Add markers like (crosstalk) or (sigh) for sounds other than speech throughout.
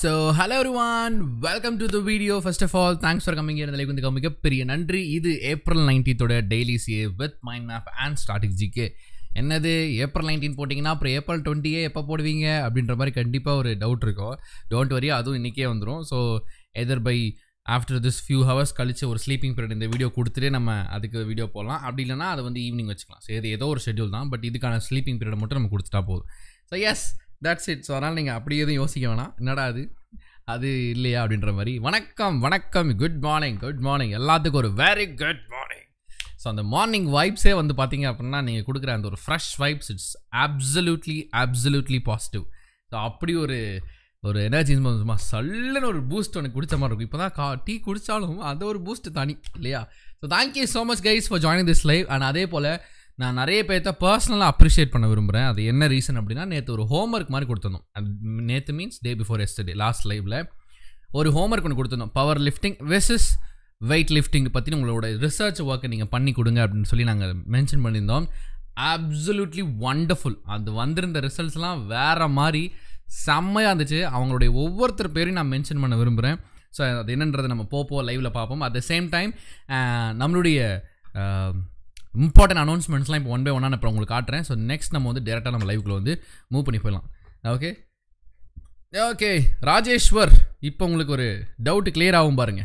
So hello ஒருவான் welcome to the video first of all thanks for coming இருந்தலைக்கு வந்து மிகப்பெரிய நன்றி இது ஏப்ரல் நைன்டீத்தோட daily say with mind map and static என்னது ஏப்ரல் நைன்டீன் போட்டிங்கன்னா அப்புறம் ஏப்ரல் டுவெண்ட்டியே எப்போ போடுவீங்க அப்படின்ற மாதிரி கண்டிப்பாக ஒரு டவுட் இருக்கும் டோன்ட் வரி அதுவும் இன்றைக்கே வந்துடும் so either by after this few hours கழிச்சு ஒரு ஸ்லீப்பிங் பீரியட் இந்த வீடியோ கொடுத்துட்டு நம்ம அதுக்கு வீடியோ போடலாம் அப்படி இல்லைனா அதை வந்து ஈவினிங் வச்சுக்கலாம் இது ஏதோ ஒரு ஷெட்யூல் தான் பட் இதுக்கான ஸ்லீப்பிங் பீரியட் மட்டும் நம்ம கொடுத்துட்டா போதும் so yes that's it so அதனால் நீங்கள் அப்படி எதுவும் யோசிக்க வேணாம் என்னடா அது அது இல்லையா அப்படின்ற மாதிரி வணக்கம் வணக்கம் குட் மார்னிங் குட் மார்னிங் எல்லாத்துக்கும் ஒரு வெரி குட் மார்னிங் ஸோ அந்த மார்னிங் வைப்ஸே வந்து பார்த்தீங்க அப்படின்னா நீங்கள் கொடுக்குற அந்த ஒரு fresh vibes it's absolutely absolutely positive so அப்படி ஒரு ஒரு எனர்ஜி சும்மா சல்லுன்னு ஒரு பூஸ்ட் ஒன்று குடித்த மாதிரி இருக்கும் இப்போ தான் கா டீ குடித்தாலும் அந்த ஒரு பூஸ்ட் தனி இல்லையா so thank you so much guys for joining this live and அதே போல் நான் நிறைய பேர்த்த பர்சனலாக அப்ரிஷியேட் பண்ண விரும்புகிறேன் அது என்ன ரீசன் அப்படின்னா நேற்று ஒரு ஹோம்ஒர்க் மாதிரி கொடுத்துருந்தோம் நேற்று means day before yesterday last லைவில் ஒரு ஹோம்ஒர்க் ஒன்று கொடுத்துருந்தோம் power lifting versus weight lifting பற்றி உங்களோட ரிசர்ச் ஒர்க்கை நீங்கள் பண்ணி கொடுங்க அப்படின்னு சொல்லி நாங்கள் மென்ஷன் பண்ணியிருந்தோம் அப்சல்யூட்லி ஒண்டர்ஃபுல் அது வந்திருந்த ரிசல்ட்ஸ்லாம் வேறு மாதிரி செம்மையாக இருந்துச்சு அவங்களுடைய ஒவ்வொருத்தர் பேரையும் நான் மென்ஷன் பண்ண விரும்புகிறேன் ஸோ அது என்னன்றதை நம்ம போப்போம் லைவில் பார்ப்போம் அட் த சேம் டைம் நம்மளுடைய இம்பார்ட்டன்ட் அனௌன்ஸ்மெண்ட்ஸ்லாம் இப்போ ஒன் பை ஒன்னாக இப்போ உங்களுக்கு காட்டுறேன் ஸோ நெக்ஸ்ட் நம்ம வந்து டேரெக்டாக நம்ம லைவ்ல வந்து மூவ் பண்ணி போயிடலாம் ஓகே ஓகே ராஜேஸ்வர் இப்போ உங்களுக்கு ஒரு டவுட்டு கிளியர் ஆகும் பாருங்க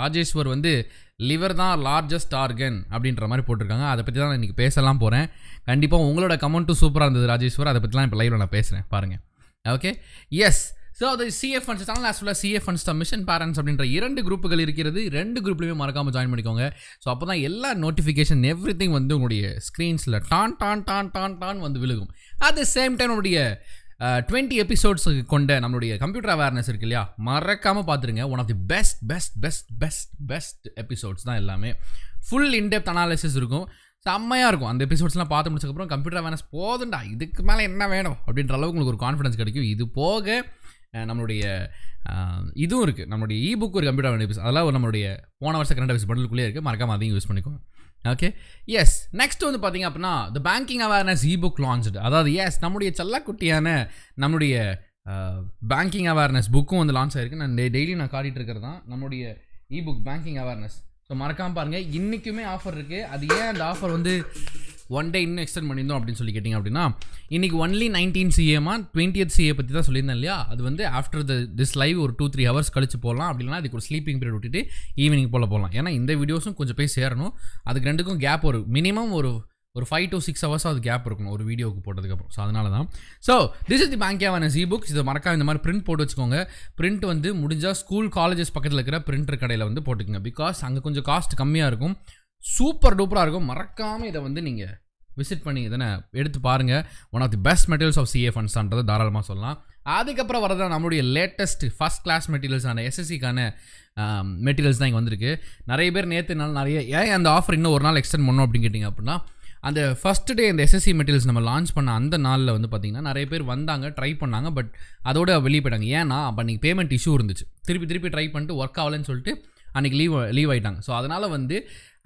ராஜேஸ்வர் வந்து லிவர் தான் லார்ஜஸ்ட் ஆர்கன் அப்படின்ற மாதிரி போட்டிருக்காங்க அதை பற்றி தான் நான் இன்றைக்கி பேசலாம் போகிறேன் கண்டிப்பாக உங்களோட கமெண்ட்டும் சூப்பராக இருந்தது ராஜேஸ்வர் அதை பற்றிலாம் இப்போ லைவில் நான் பேசுகிறேன் பாருங்கள் ஓகே எஸ் ஸோ அது சிஎஃப் ஃபண்ட்ஸ் சேனல் ஆஸ் ஃபுல்லாக சிஎஃப் ஃபண்ட்ஸ் மிஷன் பேரண்ட்ஸ் அப்படின்ற இரண்டு குரூப்புகள் இருக்கிறது ரெண்டு குரூப்லையுமே மறக்காமல் ஜாயின் பண்ணிக்கோங்க ஸோ அப்போ தான் எல்லா நோட்டிஃபிகேஷன் எவ்ரி திங் வந்து உங்களுடைய ஸ்க்ரீன்ஸில் டான் டான் டான் டான் டான் வந்து விழுகும் அட் த சேம் டைம் உங்களுடைய டுவெண்ட்டி எபிசோட்ஸுக்கு கொண்ட நம்மளுடைய கம்ப்யூட்டர் அவேர்னஸ் இருக்கு இல்லையா மறக்காமல் பார்த்துருங்க one of the best best best best best episodes தான் எல்லாமே ஃபுல் இன்டெப்த் அனாலிசிஸ் இருக்கும் செம்மையாக இருக்கும் அந்த எபிசோட்ஸ்லாம் பார்த்து முடிச்சதுக்கப்புறம் கம்ப்யூட்டர் அவேர்னஸ் போதுண்டா இதுக்கு மேலே என்ன வேணும் அப்படின்ற அளவுக்கு உங்களுக்கு ஒரு கான்ஃபிடன்ஸ் கிடைக்கும் இது போக நம்மளுடைய இதுவும் இருக்குது நம்மளுடைய இ புக் ஒரு கம்ப்யூட்டர் யூஸ் அதெல்லாம் நம்மளுடைய போன வருஷம் கரண்ட் அஃபேர்ஸ் பண்டலுக்குள்ளே இருக்குது மறக்காமல் அதையும் யூஸ் பண்ணிக்கோங்க ஓகே எஸ் நெக்ஸ்ட் வந்து பார்த்திங்க அப்படின்னா the banking awareness e book launch அதாவது எஸ் நம்முடைய செல்லக்குட்டியான நம்முடைய பேங்கிங் அவேர்னஸ் புக்கும் வந்து லான்ச் ஆகிருக்கு நான் டெய்லி நான் காட்டிகிட்டு இருக்கிறது தான் நம்முடைய e book banking awareness so மறக்காமல் பாருங்கள் இன்றைக்குமே ஆஃபர் இருக்குது அது ஏன் அந்த ஆஃபர் வந்து ஒன் டே இன்னும் எக்ஸ்டெண்ட் பண்ணியிருந்தோம் அப்படின்னு சொல்லி கேட்டிங்க அப்படின்னா இன்றைக்கி ஒன்லி நைன்டீன் சிஏமா டுவெண்ட்டியத் சிஏ பற்றி தான் சொல்லியிருந்தேன் இல்லையா அது வந்து ஆஃப்டர் த திஸ் லைவ் ஒரு டூ த்ரீ ஹவர்ஸ் கழிச்சு போகலாம் அப்படின்னா அதுக்கு ஒரு ஸ்லீப்பிங் பீரியட் விட்டுட்டு ஈவினிங் போல் போகலாம் ஏன்னா இந்த வீடியோஸும் கொஞ்சம் போய் சேரணும் அதுக்கு ரெண்டுக்கும் கேப் ஒரு மினிமம் ஒரு ஒரு ஃபைவ் டு சிக்ஸ் ஹவர்ஸ் அது கேப் இருக்கணும் ஒரு வீடியோக்கு போட்டதுக்கப்புறம் ஸோ அதனால தான் ஸோ திஸ் இஸ் தி பேங்கியாவான சி புக்ஸ் இதை மறக்காம இந்த மாதிரி பிரிண்ட் போட்டு வச்சுக்கோங்க பிரிண்ட் வந்து முடிஞ்சால் ஸ்கூல் காலேஜஸ் பக்கத்தில் இருக்கிற பிரிண்டர் கடையில் வந்து போட்டுக்கோங்க பிகாஸ் அங்கே கொஞ்சம் காஸ்ட் கம்மியாக இருக்கும் சூப்பர் டூப்பராக இருக்கும் மறக்காமல் இதை வந்து நீங்கள் விசிட் பண்ணி இதனை எடுத்து பாருங்கள் one of the best materials of CA ஃபண்ட்ஸ்ன்றது தாராளமாக சொல்லலாம் அதுக்கப்புறம் வரதான் நம்மளுடைய லேட்டஸ்ட் ஃபஸ்ட் கிளாஸ் மெட்டீரியல்ஸான எஸ்எஸ்சிக்கான மெட்டீரியல்ஸ் தான் இங்கே வந்திருக்கு நிறைய பேர் நேற்று நாள் நிறைய ஏன் அந்த ஆஃபர் இன்னும் ஒரு நாள் எக்ஸ்டெண்ட் பண்ணோம் அப்படின்னு கேட்டிங்க அப்படின்னா அந்த ஃபஸ்ட் டே இந்த எஸ்எஸ்சி மெட்டீரியல்ஸ் நம்ம லான்ச் பண்ண அந்த நாளில் வந்து பார்த்திங்கன்னா நிறைய பேர் வந்தாங்க ட்ரை பண்ணாங்க பட் அதோட வெளியே போயிட்டாங்க ஏன்னா அப்போ அன்றைக்கி பேமெண்ட் இஷ்யூ இருந்துச்சு திருப்பி திருப்பி ட்ரை பண்ணிட்டு ஒர்க் ஆகலன்னு சொல்லிட்டு அன்றைக்கி லீவ் லீவ் ஆகிட்டாங்க ஸோ அதனால் வந்து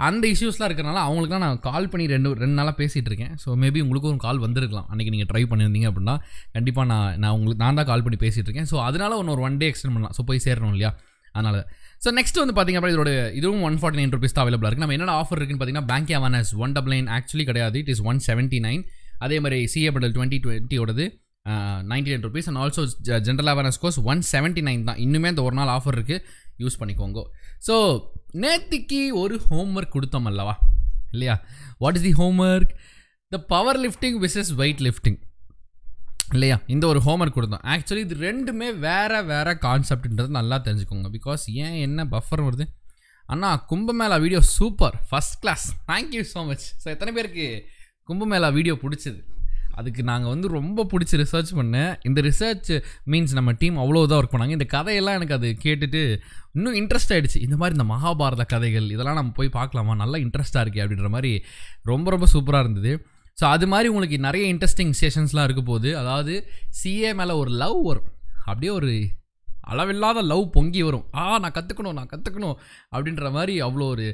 அந்த இஷ்யூஸ்லாம் இருக்கிறனால அவங்களுக்கு தான் நான் கால் பண்ணி ரெண்டு ரெண்டு நாளாக பேசிகிட்டு இருக்கேன் ஸோ மேபி உங்களுக்கும் கால் வந்திருக்கலாம் அன்றைக்கி நீங்கள் ட்ரை பண்ணியிருந்தீங்க அப்படின்னா கண்டிப்பாக நான் நான் உங்களுக்கு நான் தான் கால் பண்ணி பேசிகிட்டு இருக்கேன் ஸோ அதனால் ஒன்று ஒரு ஒன் டே எக்ஸ்டெண்ட் பண்ணலாம் ஸோ போய் சேரணும் இல்லையா அதனால் ஸோ நெக்ஸ்ட் வந்து பார்த்திங்க அப்படின்னா இதோட இதுவும் ஒன் ஃபார்ட்டி நைன் ருபீஸ் தான் அவைலபிள் இருக்குது நம்ம என்னென்ன ஆஃபர் இருக்குன்னு பார்த்தீங்கன்னா bank awareness one double nine actually கிடையாது it is one seventy nine அதே மாதிரி சிஏ பண்டல் டுவெண்ட்டி டுவெண்ட்டியோடது ninety nine rupees and also general awareness course one seventy nine தான் இன்னுமே அந்த ஒரு நாள் ஆஃபர் இருக்குது யூஸ் பண்ணிக்கோங்க ஸோ நேத்திக்கு ஒரு ஹோம் ஒர்க் கொடுத்தோம் அல்லவா இல்லையா what is the home work the power lifting versus weight lifting இல்லையா இந்த ஒரு ஹோம்ஒர்க் கொடுத்தோம் ஆக்சுவலி இது ரெண்டுமே வேறு வேறு கான்செப்ட்ன்றது நல்லா தெரிஞ்சுக்கோங்க பிகாஸ் ஏன் என்ன பஃபர் வருது அண்ணா Kumbh Mela video super first class thank you so much so எத்தனை பேருக்கு கும்பமேளா வீடியோ பிடிச்சது அதுக்கு நாங்கள் வந்து ரொம்ப பிடிச்சி ரிசர்ச் பண்ணேன் இந்த ரிசர்ச் மீன்ஸ் நம்ம டீம் அவ்வளோ ஒர்க் பண்ணாங்க இந்த கதையெல்லாம் எனக்கு அது கேட்டுட்டு இன்னும் இன்ட்ரெஸ்ட் ஆகிடுச்சு இந்த மாதிரி இந்த மகாபாரத கதைகள் இதெல்லாம் நம்ம போய் பார்க்கலாமா நல்லா இன்ட்ரெஸ்ட்டாக இருக்கே அப்படின்ற மாதிரி ரொம்ப ரொம்ப சூப்பராக இருந்தது ஸோ அது மாதிரி உங்களுக்கு நிறைய இன்ட்ரெஸ்டிங் செஷன்ஸ்லாம் இருக்க போது அதாவது சிஏ மேலே ஒரு லவ் வரும் அப்படியே ஒரு அளவில்லாத லவ் பொங்கி வரும் ஆ நான் கற்றுக்கணும் நான் கற்றுக்கணும் அப்படின்ற மாதிரி அவ்வளோ ஒரு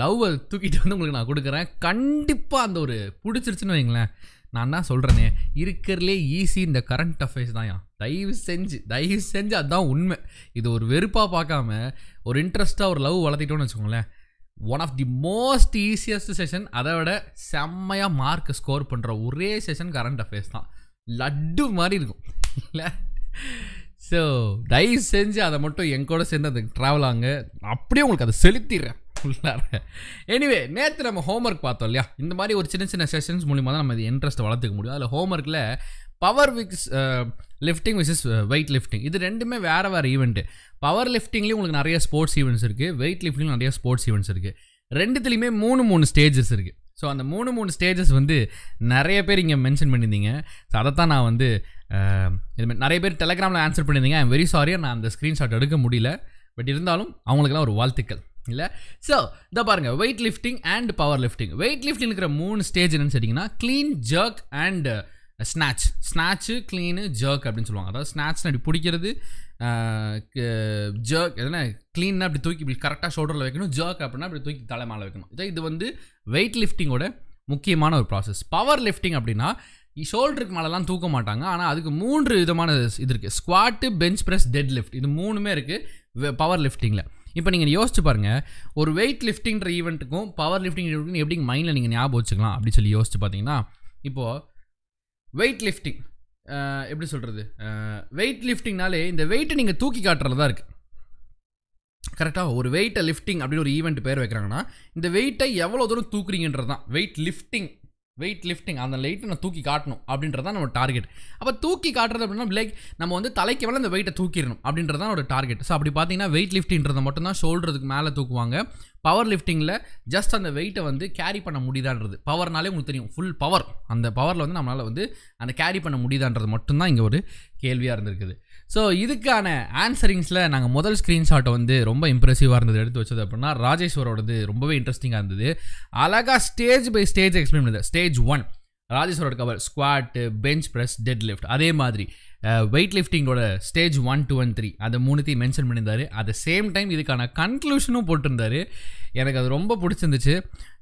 லவ்வை தூக்கிட்டு வந்து உங்களுக்கு நான் கொடுக்குறேன் கண்டிப்பாக அந்த ஒரு பிடிச்சிருச்சுன்னு வைங்களேன் நான் என்ன சொல்கிறேனே இருக்கிறதுலே ஈஸி இந்த கரண்ட் அஃபேர்ஸ் தான் தயவு செஞ்சு தயவு செஞ்சு அதுதான் உண்மை இது ஒரு வெறுப்பாக பார்க்காம ஒரு இன்ட்ரெஸ்ட்டாக ஒரு லவ் வளர்த்திட்டோன்னு வச்சுக்கோங்களேன் one of the most easiest session அதை விட செம்மையாக மார்க் ஸ்கோர் பண்ணுற ஒரே செஷன் கரண்ட் அஃபேர்ஸ் தான் லட்டு மாதிரி இருக்கும் இல்லை ஸோ தயவு செஞ்சு அதை மட்டும் என் கூட சேர்ந்து அதுக்கு ட்ராவல் ஆங்க அப்படியே உங்களுக்கு அதை செலுத்திடுறேன் உள்ளார எனிவே நேற்று நம்ம ஹோம்ஒர்க் பார்த்தோம் இல்லையா இந்த மாதிரி ஒரு சின்ன சின்ன செஷன்ஸ் மூலிமா தான் நம்ம இது இன்ட்ரெஸ்ட் வளர்த்துக்க முடியும் அதில் ஹோம்ஒர்க்கில் பவர் விக்ஸ் லிஃப்டிங் விசஸ் வெயிட் லிஃப்டிங் இது ரெண்டுமே வேறு வேறு ஈவெண்ட்டு பவர் லிஃப்டிங்லேயும் உங்களுக்கு நிறைய ஸ்போர்ட்ஸ் ஈவெண்ட்ஸ் இருக்குது வெயிட் லிஃப்டிங்லையும் நிறைய ஸ்போர்ட்ஸ் ஈவெண்ட்ஸ் இருக்குது ரெண்டுத்துலேயுமே மூணு மூணு ஸ்டேஜஸ் இருக்குது ஸோ அந்த மூணு மூணு ஸ்டேஜஸ் வந்து நிறைய பேர் இங்கே மென்ஷன் பண்ணியிருந்தீங்க ஸோ அதை தான் நான் வந்து uh, இதுமாதிரி நிறைய பேர் டெலகிராமில் ஆன்சர் பண்ணியிருந்தீங்க ஐம் வெரி சாரி நான் அந்த ஸ்க்ரீன்ஷாட் எடுக்க முடியல பட் இருந்தாலும் அவங்களுக்குலாம் ஒரு வாழ்த்துக்கள் இல்லை ஸோ இதை பாருங்கள் weight lifting and power lifting weight lifting இருக்கிற மூணு ஸ்டேஜ் என்னென்னு சொன்னீங்கன்னா clean jerk and snatch snatch clean jerk அப்படின்னு சொல்லுவாங்க அதாவது ஸ்நாச்னு அப்படி பிடிக்கிறது ஜர்க் எதுனா க்ளீன் அப்படி தூக்கி இப்படி கரெக்டாக ஷோல்டரில் வைக்கணும் ஜர்க் அப்படின்னா அப்படி தூக்கி தலை மேலே வைக்கணும் இதை இது வந்து வெயிட் லிஃப்டிங்கோட முக்கியமான ஒரு ப்ராசஸ் பவர் லிஃப்டிங் அப்படின்னா ஷோல்டருக்கு மேலெலாம் தூக்க மாட்டாங்க ஆனால் அதுக்கு மூன்று விதமான இது இருக்குது squat bench press dead lift இது மூணுமே இருக்குது பவர் லிஃப்டிங்கில் இப்போ நீங்கள் யோசிச்சு பாருங்கள் ஒரு வெயிட் லிஃப்டிங்கிற ஈவெண்ட்டுக்கும் பவர் லிஃப்டிங் ஈவெண்ட்டுக்கும் எப்படி மைண்டில் நீங்கள் ஞாபகம் வச்சுக்கலாம் அப்படின்னு சொல்லி யோசிச்சு பார்த்தீங்கன்னா இப்போது வெயிட் லிஃப்டிங் எப்படி சொல்கிறது வெயிட் லிஃப்டிங்னாலே இந்த வெயிட்டை நீங்கள் தூக்கி காட்டுறது தான் இருக்குது கரெக்டாக ஒரு வெயிட்டை லிஃப்டிங் அப்படின்னு ஒரு ஈவெண்ட் பேர் வைக்கிறாங்கன்னா இந்த வெயிட்டை எவ்வளோ தூரம் தூக்குறீங்கன்றது தான் வெயிட் லிஃப்டிங் வெயிட் லிஃப்டிங் அந்த லைட்டை நான் தூக்கி காட்டணும் அப்படின்றதான் நம்ம டார்கெட் அப்போ தூக்கி காட்டுறது அப்படின்னா லைக் நம்ம வந்து தலைக்கு மேலே அந்த வெயிட்டை தூக்கிடணும் அப்படின்றதான் ஒரு டார்கெட் ஸோ அப்படி பார்த்தீங்கன்னா வெயிட் லிஃப்டிங்கிறத தான் ஷோல்டருக்கு மேலே தூக்குவாங்க பவர் லிஃப்டிங்கில் ஜஸ்ட் அந்த வெயிட்டை வந்து கேரி பண்ண முடியுதான்றது பவர்னாலே உங்களுக்கு தெரியும் ஃபுல் பவர் அந்த பவரில் வந்து நம்மளால் வந்து அந்த கேரி பண்ண முடியுதான்றது மட்டும்தான் இங்கே ஒரு கேள்வியாக இருந்திருக்குது ஸோ இதுக்கான ஆன்சரிங்ஸில் நாங்கள் முதல் ஸ்க்ரீன்ஷாட்டை வந்து ரொம்ப இம்ப்ரெசிவாக இருந்தது எடுத்து வச்சது அப்படின்னா ராஜேஸ்வரோடது ரொம்பவே இன்ட்ரெஸ்டிங்காக இருந்தது அழகாக ஸ்டேஜ் பை ஸ்டேஜ் எக்ஸ்பிளைன் பண்ணுது ஸ்டேஜ் ஒன் ராஜேஸ்வரோட cover squat bench press dead lift அதே மாதிரி வெயிட் லிஃப்டிங்கோட stage one two one three அதை மூணுத்தையும் மென்ஷன் பண்ணியிருந்தார் அட் சேம் டைம் இதுக்கான கன்க்ளூஷனும் போட்டிருந்தார் எனக்கு அது ரொம்ப பிடிச்சிருந்துச்சு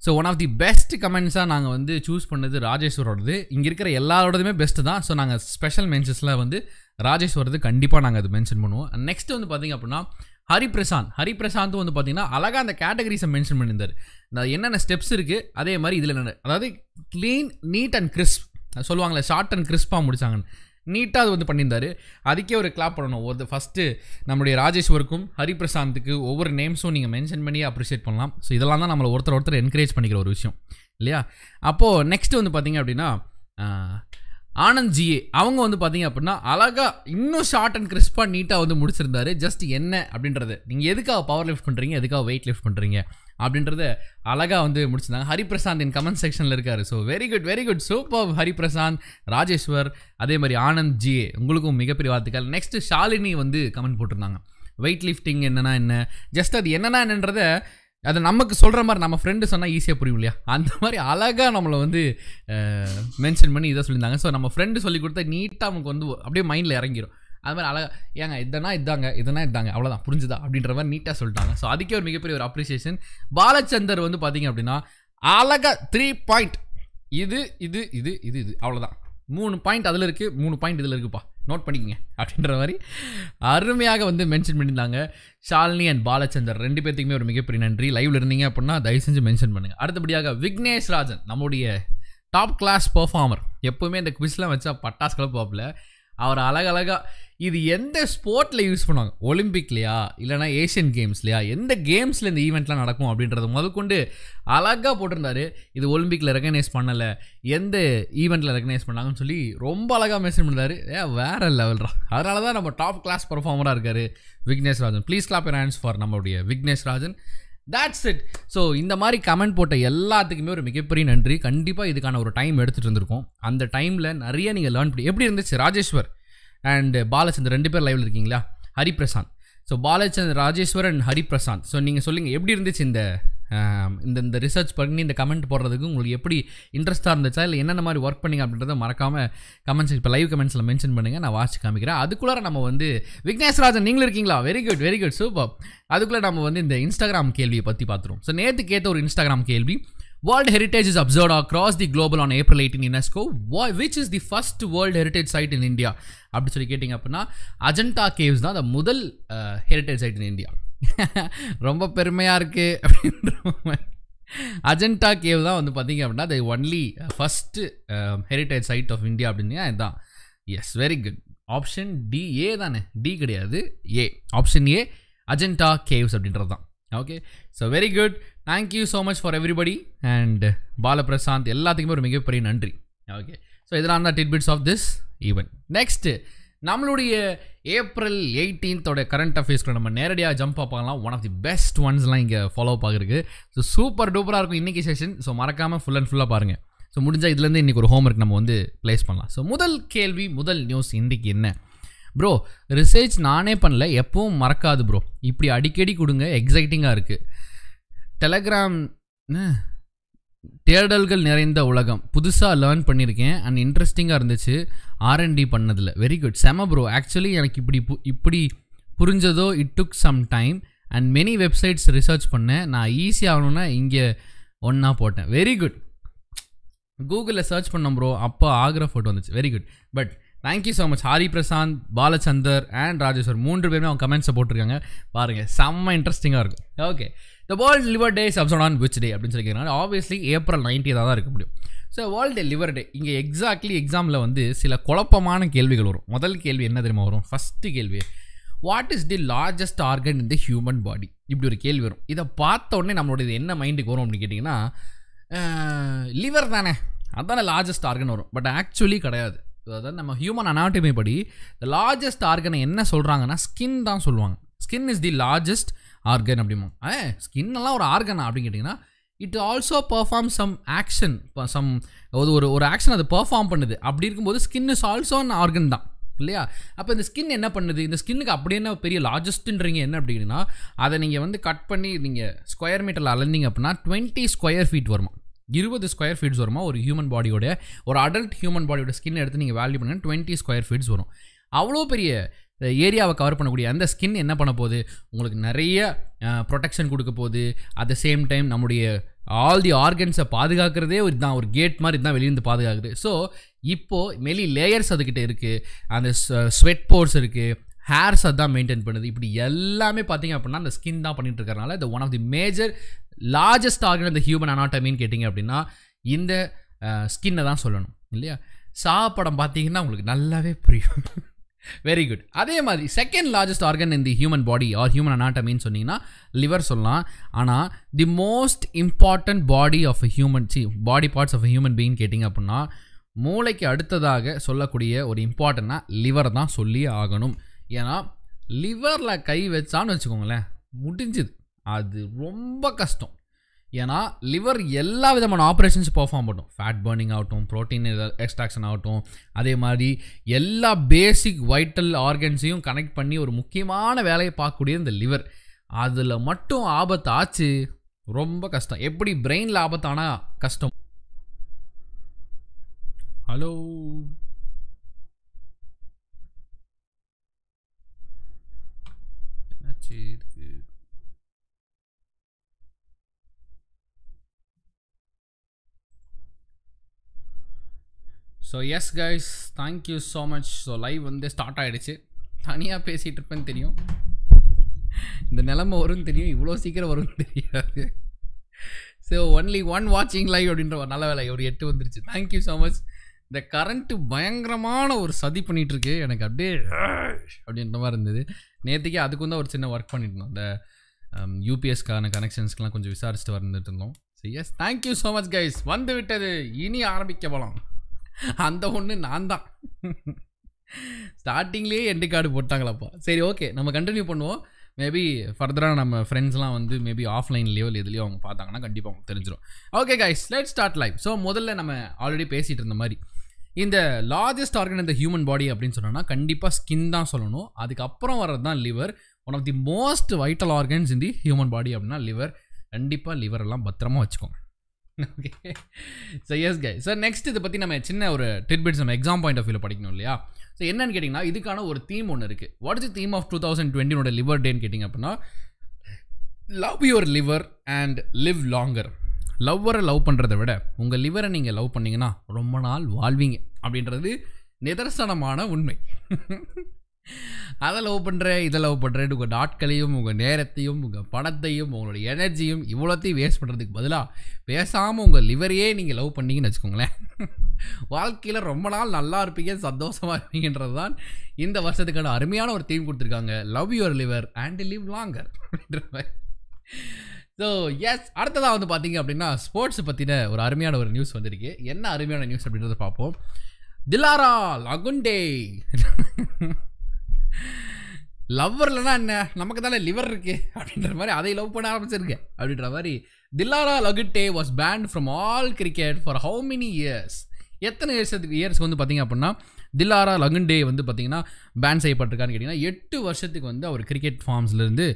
so one of the best கமெண்ட்ஸாக நாங்கள் வந்து சூஸ் பண்ணது ராஜேஸ்வரோடது இங்கே இருக்கிற எல்லாரோடதுமே பெஸ்ட்டு தான் ஸோ நாங்கள் ஸ்பெஷல் மென்ஷன்ஸில் வந்து ராஜேஷ் வரது கண்டிப்பாக நாங்கள் அது மென்ஷன் பண்ணுவோம் நெக்ஸ்ட் வந்து பார்த்திங்க அப்படின்னா ஹரிபிரசாந்த் ஹரிபிரசாந்தும் வந்து பார்த்திங்கன்னா அழகாக அந்த கேட்டகரிஸை மென்ஷன் பண்ணியிருந்தார் என்னென்ன ஸ்டெப்ஸ் இருக்குது அதே மாதிரி இதில் அதாவது க்ளீன் நீட் அண்ட் கிறிஸ்ப் சொல்லுவாங்களே ஷார்ட் அண்ட் கிறிஸ்பாக முடிச்சாங்கன்னு நீட்டாக அது வந்து பண்ணியிருந்தார் அதுக்கே ஒரு கிளாப் பண்ணணும் ஒரு ஃபஸ்ட்டு நம்முடைய ராஜேஸ்வருக்கும் ஹரிபிரசாந்துக்கு ஒவ்வொரு நேம்ஸும் நீங்கள் மென்ஷன் பண்ணி அப்ரிஷியேட் பண்ணலாம் ஸோ இதெல்லாம் தான் நம்மளை ஒருத்தர் ஒருத்தர் என்கரேஜ் பண்ணிக்கிற ஒரு விஷயம் இல்லையா அப்போது நெக்ஸ்ட்டு வந்து பார்த்திங்க அப்படின்னா ஆனந்த் ஜிஏ அவங்க வந்து பார்த்தீங்க அப்படின்னா அழகாக இன்னும் ஷார்ட் அண்ட் கிறிஸ்பாக நீட்டாக வந்து முடிச்சிருந்தாரு ஜஸ்ட் என்ன அப்படின்றது நீங்கள் எதுக்காக பவர் லிஃப்ட் பண்ணுறீங்க எதுக்காக வெயிட் லிஃப்ட் பண்ணுறீங்க அப்படின்றத அழகாக வந்து முடிச்சிருந்தாங்க ஹரிபிரசாந்த் என் கமெண்ட் செக்ஷனில் இருக்கார் so very good very good super Hariprasanth Rajeshwar அதே மாதிரி ஆனந்த் ஜிஏ உங்களுக்கும் மிகப்பெரிய வாழ்த்துக்கள் நெக்ஸ்ட்டு ஷாலினி வந்து கமெண்ட் போட்டிருந்தாங்க வெயிட் லிஃப்டிங் என்னென்னா என்ன ஜஸ்ட் அது என்னென்னா என்னன்றதை அதை நமக்கு சொல்கிற மாதிரி நம்ம ஃப்ரெண்டு சொன்னால் ஈஸியாக புரியும் இல்லையா அந்த மாதிரி அழகாக நம்மளை வந்து மென்ஷன் பண்ணி இதை சொல்லியிருந்தாங்க ஸோ நம்ம ஃப்ரெண்டு சொல்லி கொடுத்தா நீட்டாக நமக்கு வந்து அப்படியே மைண்டில் இறங்கிடும் அது மாதிரி அழகாக ஏங்க இதனா இதாங்க இதனா இதாங்க அவ்வளோதான் புரிஞ்சுதா அப்படின்ற மாதிரி நீட்டாக சொல்லிட்டாங்க ஸோ அதுக்கே ஒரு மிகப்பெரிய ஒரு அப்ரிசியேஷன் பாலச்சந்தர் வந்து பார்த்தீங்க அப்படின்னா அழகாக த்ரீ பாயிண்ட் இது இது இது இது இது அவ்வளோதான் மூணு பாயிண்ட் அதில் இருக்குது மூணு பாயிண்ட் இதில் இருக்குப்பா நோட் பண்ணிக்கங்க அப்படின்ற மாதிரி அருமையாக வந்து மென்ஷன் பண்ணியிருந்தாங்க ஷாலினி அண்ட் பாலச்சந்தர் ரெண்டு பேர்த்துக்குமே ஒரு மிகப்பெரிய நன்றி லைவில் இருந்தீங்க அப்படின்னா தயவு செஞ்சு மென்ஷன் பண்ணுங்கள் அடுத்தபடியாக விக்னேஷ் ராஜன் நம்முடைய டாப் கிளாஸ் பெர்ஃபார்மர் எப்போவுமே இந்த குவிஸ்லாம் வச்சா பட்டாஸ்களை பார்ப்பல அவர் அழகழகாக இது எந்த ஸ்போர்ட்டில் யூஸ் பண்ணுவாங்க ஒலிம்பிக்லையா இல்லைனா ஏஷியன் கேம்ஸ்லையா எந்த கேம்ஸில் இந்த ஈவெண்ட்லாம் நடக்கும் அப்படின்றத முதற்கொண்டு அழகாக போட்டிருந்தாரு இது ஒலிம்பிக்கில் ரெகனைஸ் பண்ணலை எந்த ஈவெண்ட்டில் ரெகனைஸ் பண்ணாங்கன்னு சொல்லி ரொம்ப அழகாக மென்ஷன் பண்ணார் ஏ வேறு லெவல்ரா அதனால தான் நம்ம டாப் கிளாஸ் பர்ஃபார்மராக இருக்கார் Vignesh Rajan please clap your hands for நம்மளுடைய Vignesh Rajan that's it so இந்த மாதிரி கமெண்ட் போட்ட எல்லாத்துக்குமே ஒரு மிகப்பெரிய நன்றி கண்டிப்பாக இதுக்கான ஒரு டைம் எடுத்துகிட்டு இருந்திருக்கோம் அந்த டைமில் நிறைய நீங்கள் லேர்ன் பண்ணி எப்படி இருந்துச்சு ராஜேஸ்வர் அண்ட் பாலச்சந்தர் ரெண்டு பேர் லைவில் இருக்கீங்களா Hariprasanth so Balachandra Rajeshwar and Hariprasanth so நீங்கள் சொல்லுங்கள் எப்படி இருந்துச்சு இந்த இந்த இந்த ரிசர்ச் பண்ணி இந்த கமெண்ட் போடுறதுக்கு உங்களுக்கு எப்படி இன்ட்ரெஸ்ட்டாக இருந்துச்சா இல்லை என்னென்ன மாதிரி ஒர்க் பண்ணிங்க அப்படின்றத மறக்காமல் கமெண்ட்ஸ் இப்போ லைவ் கமெண்ட்ஸில் மென்ஷன் பண்ணுங்கள் நான் வாட்ச் காமிக்கிறேன் அதுக்குள்ளே நம்ம வந்து விக்னேஷ்ராஜன் நீங்களும் இருக்கீங்களா very good very good super அதுக்குள்ளே நம்ம வந்து இந்த இன்ஸ்டாகிராம் கேள்வியை பற்றி பார்த்துருவோம் ஸோ நேற்று கேட்ட ஒரு இன்ஸ்டாகிராம் கேள்வி World Heritage is observed across the global on April 18 UNESCO, which is the first World Heritage Site in India. அப்படி சொல்லி கேட்டிங்க அப்படின்னா அஜந்தா கேவ்ஸ் தான் அந்த முதல் ஹெரிட்டேஜ் சைட் இன் இந்தியா ரொம்ப பெருமையாக இருக்குது அப்படின்ற அஜென்டா கேவ் தான் வந்து பார்த்தீங்க அப்படின்னா the only first heritage site of India அப்படின்னா இதுதான் yes very good option D A தானே டி கிடையாது ஏ ஆப்ஷன் ஏ அஜென்டா கேவ்ஸ் அப்படின்றது தான் okay so very good thank you so much for everybody and Balaprasanth எல்லாத்துக்குமே ஒரு மிகப்பெரிய நன்றி ஓகே ஸோ இதெல்லாம் தான் titbits of this event next நம்மளுடைய ஏப்ரல் எயிட்டீன்த்தோட கரண்ட் அஃபேர்ஸ்க்கு நம்ம நேரடியாக ஜம்ப் பார்க்கலாம் ஒன் ஆஃப் தி பெஸ்ட் ஒன்ஸ்லாம் இங்கே ஃபாலோ பார்க்குறதுக்கு ஸோ சூப்பர் டூப்பராக இருக்கும் இன்றைக்கி செஷன் ஸோ மறக்காமல் ஃபுல் அண்ட் ஃபுல்லாக பாருங்கள் ஸோ முடிஞ்சால் இதுலேருந்து இன்றைக்கி ஒரு ஹோம்ஒர்க் நம்ம வந்து ப்ளேஸ் பண்ணலாம் ஸோ முதல் கேள்வி முதல் நியூஸ் இன்றைக்கி என்ன ப்ரோ ரிசர்ச் நானே பண்ணல எப்பவும் மறக்காது ப்ரோ இப்படி அடிக்கடி கொடுங்க எக்ஸைட்டிங்காக இருக்குது டெலகிராம் தேடல்கள் நிறைந்த உலகம் புதுசாக லேர்ன் பண்ணியிருக்கேன் அண்ட் இன்ட்ரெஸ்டிங்காக இருந்துச்சு ஆர்என்டி பண்ணதில் வெரி குட் செம ப்ரோ ஆக்சுவலி எனக்கு இப்படி இப்படி புரிஞ்சதோ it took some time and many websites research பண்ணேன் நான் ஈஸி ஆகணும்னா இங்கே ஒன்றா போட்டேன் வெரி குட் கூகுளில் சர்ச் பண்ணோம் ப்ரோ அப்போ ஆகிற ஃபோட்டோ வந்துச்சு very good but thank you so much Hari Prasanth Balachandar and Rajeshwar மூன்று பேருமே அவங்க கமெண்ட்ஸை போட்டிருக்காங்க பாருங்கள் செம்ம இன்ட்ரெஸ்டிங்காக இருக்கும் okay the world liver day சப்சன் ஆன் விச் டே அப்படின்னு சொல்லிக்கிறனால ஆப்வியஸ்லி ஏப்ரல் நைன்டியாக தான் இருக்க முடியும் ஸோ வேர்ல்டு லிவர் டே இங்கே எக்ஸாக்ட்லி எக்ஸாமில் வந்து சில குழப்பமான கேள்விகள் வரும் முதல் கேள்வி என்ன தெரியுமா வரும் ஃபஸ்ட்டு கேள்வி what is the largest organ in the human body இப்படி ஒரு கேள்வி வரும் இதை பார்த்த உடனே நம்மளோட இது என்ன மைண்டுக்கு வரும் அப்படின்னு கேட்டிங்கன்னா லிவர் தானே அதுதானே லார்ஜஸ்ட் ஆர்கன் வரும் பட் ஆக்சுவலி கிடையாது அதாவது நம்ம ஹியூமன் அனாட்டமி படி லார்ஜஸ்ட் ஆர்கனை என்ன சொல்கிறாங்கன்னா ஸ்கின் தான் சொல்லுவாங்க skin is the largest organ அப்படிமா ஏ ஸ்கின்னெல்லாம் ஒரு ஆர்கனா அப்படின்னு கேட்டிங்கன்னா it also perform some action இப்போ சம் அதாவது ஒரு ஒரு ஆக்ஷன் அது பர்ஃபார்ம் பண்ணுது அப்படி இருக்கும்போது skin is also an organ தான் இல்லையா அப்போ இந்த ஸ்கின் என்ன பண்ணுது இந்த ஸ்கின்னுக்கு அப்படியே என்ன பெரிய லார்ஜஸ்ட்டுன்றீங்க என்ன அப்படின்னா அதை நீங்கள் வந்து கட் பண்ணி நீங்கள் ஸ்கொயர் மீட்டரில் அலந்தீங்க அப்படின்னா டுவெண்ட்டி ஸ்கொயர் ஃபீட் வருமா இருபது ஸ்கொயர் ஃபீட்ஸ் வருமா ஒரு ஹியூமன் பாடியோட ஒரு அடல்ட் ஹியூமன் பாடியோட ஸ்கின் எடுத்து நீங்கள் வேல்யூ பண்ணுங்க டுவெண்ட்டி ஸ்கொயர் ஃபீட்ஸ் வரும் அவ்வளோ பெரிய இந்த ஏரியாவை கவர் பண்ணக்கூடிய அந்த ஸ்கின் என்ன பண்ண போகுது உங்களுக்கு நிறைய ப்ரொடெக்ஷன் கொடுக்க போகுது அட் த சேம் டைம் நம்முடைய ஆல் தி ஆர்கன்ஸை பாதுகாக்கிறதே ஒரு தான் ஒரு கேட் மாதிரி தான் வெளியிருந்து பாதுகாக்குது ஸோ இப்போது மெலி லேயர்ஸ் அதுக்கிட்ட இருக்குது அந்த ஸ்வெட் போர்ஸ் இருக்குது ஹேர்ஸ் அதான் மெயின்டைன் பண்ணுது இப்படி எல்லாமே பார்த்திங்க அப்படின்னா அந்த ஸ்கின் தான் பண்ணிட்டு இருக்கிறனால இந்த one of the major largest organ இந்த ஹியூமன் அனாட்டமின்னு கேட்டிங்க அப்படின்னா இந்த ஸ்கின்னை தான் சொல்லணும் இல்லையா சாப்பிடம் பார்த்தீங்கன்னா உங்களுக்கு நல்லாவே புரியும் (laughs) வெரி குட் அதே மாதிரி second largest organ in the human body or human அனாட்டமின்னு சொன்னீங்கன்னா லிவர் சொல்லலாம் ஆனால் the most important body of a human சி body parts of a human being கேட்டிங்க அப்படின்னா மூளைக்கு அடுத்ததாக சொல்லக்கூடிய ஒரு இம்பார்ட்டன்னா லிவர் தான் சொல்லி ஆகணும் ஏன்னா லிவரில் கை வச்சான்னு வச்சுக்கோங்களேன் முடிஞ்சுது அது ரொம்ப கஷ்டம் ஏன்னா லிவர் எல்லா விதமான ஆப்ரேஷன்ஸ் பர்ஃபார்ம் பண்ணும் ஃபேட் பர்னிங் ஆகட்டும் ப்ரோட்டீன் எக்ஸ்ட்ராக்ஷன் ஆகட்டும் அதே மாதிரி எல்லா பேசிக் வைட்டல் ஆர்கன்ஸையும் கனெக்ட் பண்ணி ஒரு முக்கியமான வேலையை பார்க்கக்கூடிய இந்த லிவர் அதில் மட்டும் ஆபத்து ஆச்சு ரொம்ப கஷ்டம் எப்படி பிரெயினில் ஆபத்தானா கஷ்டம் ஹலோ என்னாச்சு so yes guys thank you so much so live வந்து ஸ்டார்ட் ஆகிடுச்சு தனியாக பேசிகிட்டு இருப்பேன்னு தெரியும் இந்த நிலமை வரும்னு தெரியும் இவ்வளோ சீக்கிரம் வரும்னு தெரியாது ஸோ ஒன்லி ஒன் வாட்சிங் லைவ் அப்படின்ற ஒரு நல்ல வேலை ஒரு எட்டு வந்துருச்சு தேங்க்யூ ஸோ மச் இந்த கரண்ட்டு பயங்கரமான ஒரு சதி பண்ணிகிட்ருக்கு எனக்கு அப்படியே அப்படின்ற மாதிரி இருந்தது நேற்றுக்கே அதுக்கும் தான் ஒரு சின்ன ஒர்க் பண்ணியிருந்தோம் இந்த யூபிஎஸ்க்கான um, கனெக்ஷன்ஸ்க்கெலாம் கொஞ்சம் விசாரிச்சுட்டு வந்துட்டு இருந்தோம் so yes thank you so much guys வந்து விட்டது இனி ஆரம்பிக்க போகலாம் அந்த ஒன்று நான் தான் ஸ்டார்டிங்லேயே எண்டு கார்டு போட்டாங்களாப்பா சரி ஓகே நம்ம கண்டினியூ பண்ணுவோம் மேபி ஃபர்தராக நம்ம ஃப்ரெண்ட்ஸ்லாம் வந்து மேபி ஆஃப்லைன்லேயோ இல்லை இதுலேயோ அவங்க பார்த்தாங்கன்னா கண்டிப்பாக அவங்க தெரிஞ்சிடும் okay guys let start life so முதல்ல நம்ம ஆல்ரெடி பேசிகிட்டு இருந்த மாதிரி இந்த லார்ஜஸ்ட் ஆர்கன் இந்த ஹியூமன் பாடி அப்படின்னு சொன்னோன்னா கண்டிப்பாக ஸ்கின் தான் சொல்லணும் அதுக்கப்புறம் வர்றது தான் liver one of the most vital organs the human body அப்படின்னா லிவர் கண்டிப்பாக லிவரெல்லாம் பத்திரமாக வச்சுக்கோங்க okay so yes guy sir next இதை பற்றி நம்ம சின்ன ஒரு டிட்பிட்ஸ் நம்ம எக்ஸாம் பாயிண்ட் ஆஃப் வியூ படிக்கணும் இல்லையா ஸோ என்னன்னு கேட்டிங்கன்னா இதுக்கான ஒரு தீம் ஒன்று இருக்குது what is theme of two thousand டுவெண்ட்டினோட லிவர் டேன்னு கேட்டிங்க அப்படின்னா love your liver and live longer லவ்வரை லவ் பண்ணுறதை விட உங்கள் லிவரை நீங்கள் லவ் பண்ணிங்கன்னா ரொம்ப நாள் வாழ்வீங்க அப்படின்றது நிதர்சனமான உண்மை (laughs) அதை லவ் பண்ணுறேன் இதை லவ் பண்ணுறேன் உங்கள் நாட்களையும் உங்கள் நேரத்தையும் உங்கள் பணத்தையும் உங்களோட எனர்ஜியும் இவ்வளோத்தையும் வேஸ்ட் பண்ணுறதுக்கு பதிலாக பேசாமல் உங்கள் லிவரையே நீங்கள் லவ் பண்ணிங்கன்னு வச்சுக்கோங்களேன் (laughs) வாழ்க்கையில் ரொம்ப நாள் நல்லா இருப்பீங்க சந்தோஷமாக இருப்பீங்கன்றது தான் இந்த வருஷத்துக்கான அருமையான ஒரு தீம் கொடுத்துருக்காங்க love your liver and live longer so yes அடுத்ததாக வந்து பார்த்தீங்க அப்படின்னா ஸ்போர்ட்ஸ் பற்றின ஒரு அருமையான ஒரு நியூஸ் வந்திருக்கு என்ன அருமையான நியூஸ் அப்படின்றத பார்ப்போம் திலாரா லகுண்டே (laughs) லவ்வர்லனா என்ன நமக்கு தானே லிவர் இருக்கு அப்படின்ற மாதிரி அதை லவ் பண்ண ஆரம்பிச்சிருக்கேன் அப்படின்ற மாதிரி Dilhara Lokuhettige was banned from all cricket for how many years எத்தனை வருஷத்துக்கு இயர்ஸ்க்கு வந்து பார்த்தீங்க அப்படின்னா தில்லாரா லகுண்டே வந்து பார்த்தீங்கன்னா பேன் செய்யப்பட்டிருக்கான்னு கேட்டிங்கன்னா எட்டு வருஷத்துக்கு வந்து அவர் கிரிக்கெட் ஃபார்ம்ஸ்லேருந்து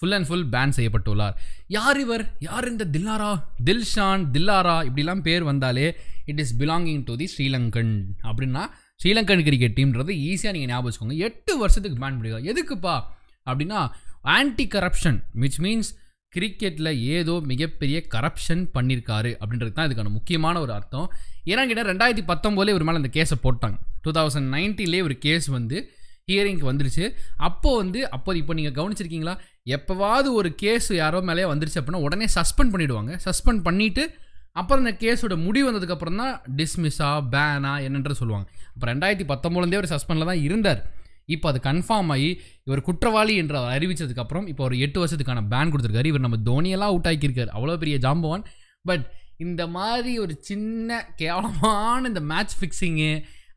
ஃபுல் அண்ட் ஃபுல் பேன் செய்யப்பட்டுள்ளார் யார் இவர் யார் இந்த தில்லாரா தில்ஷான் தில்லாரா இப்படிலாம் பேர் வந்தாலே it is belonging to the Sri Lankan அப்படின்னா ஸ்ரீலங்கன் கிரிக்கெட் டீம்ன்றது ஈஸியாக நீங்கள் ஞாபகம் வச்சுக்கோங்க எட்டு வருஷத்துக்கு பேன் பண்ணிக்கலாம் எதுக்குப்பா அப்படின்னா ஆன்டி கரப்ஷன் விச் மீன்ஸ் கிரிக்கெட்டில் ஏதோ மிகப்பெரிய கரப்ஷன் பண்ணியிருக்காரு அப்படின்றது தான் இதுக்கான முக்கியமான ஒரு அர்த்தம் ஏன்னா கேட்டால் ரெண்டாயிரத்தி பத்தொம்போதுலேயே ஒரு மேலே அந்த கேஸை போட்டாங்க டூ தௌசண்ட் நைன்டீன்லேயே ஒரு கேஸ் வந்து ஹியரிங்க்கு வந்துருச்சு அப்போது வந்து அப்போது இப்போ நீங்கள் கவனிச்சிருக்கீங்களா எப்போவாவது ஒரு கேஸ் யாரோ மேலே வந்துருச்சு அப்படின்னா உடனே சஸ்பெண்ட் பண்ணிவிடுவாங்க சஸ்பெண்ட் பண்ணிவிட்டு அப்புறம் இந்த கேஸோட முடிவு வந்ததுக்கப்புறம் தான் டிஸ்மிஸா பேனா என்னன்ற சொல்லுவாங்க இப்போ ரெண்டாயிரத்தி பத்தொம்பதுலேருந்தே அவர் சஸ்பெண்டில் தான் இருந்தார் இப்போ அது கன்ஃபார்ம் ஆகி இவர் குற்றவாளி என்று அவர் அறிவித்ததுக்கப்புறம் இப்போ ஒரு எட்டு வருஷத்துக்கான பேன் கொடுத்துருக்காரு இவர் நம்ம தோனியெல்லாம் அவுட் ஆக்கியிருக்காரு அவ்வளோ பெரிய ஜாம்பவான் பட் இந்த மாதிரி ஒரு சின்ன கேவலமான இந்த மேட்ச் ஃபிக்ஸிங்கு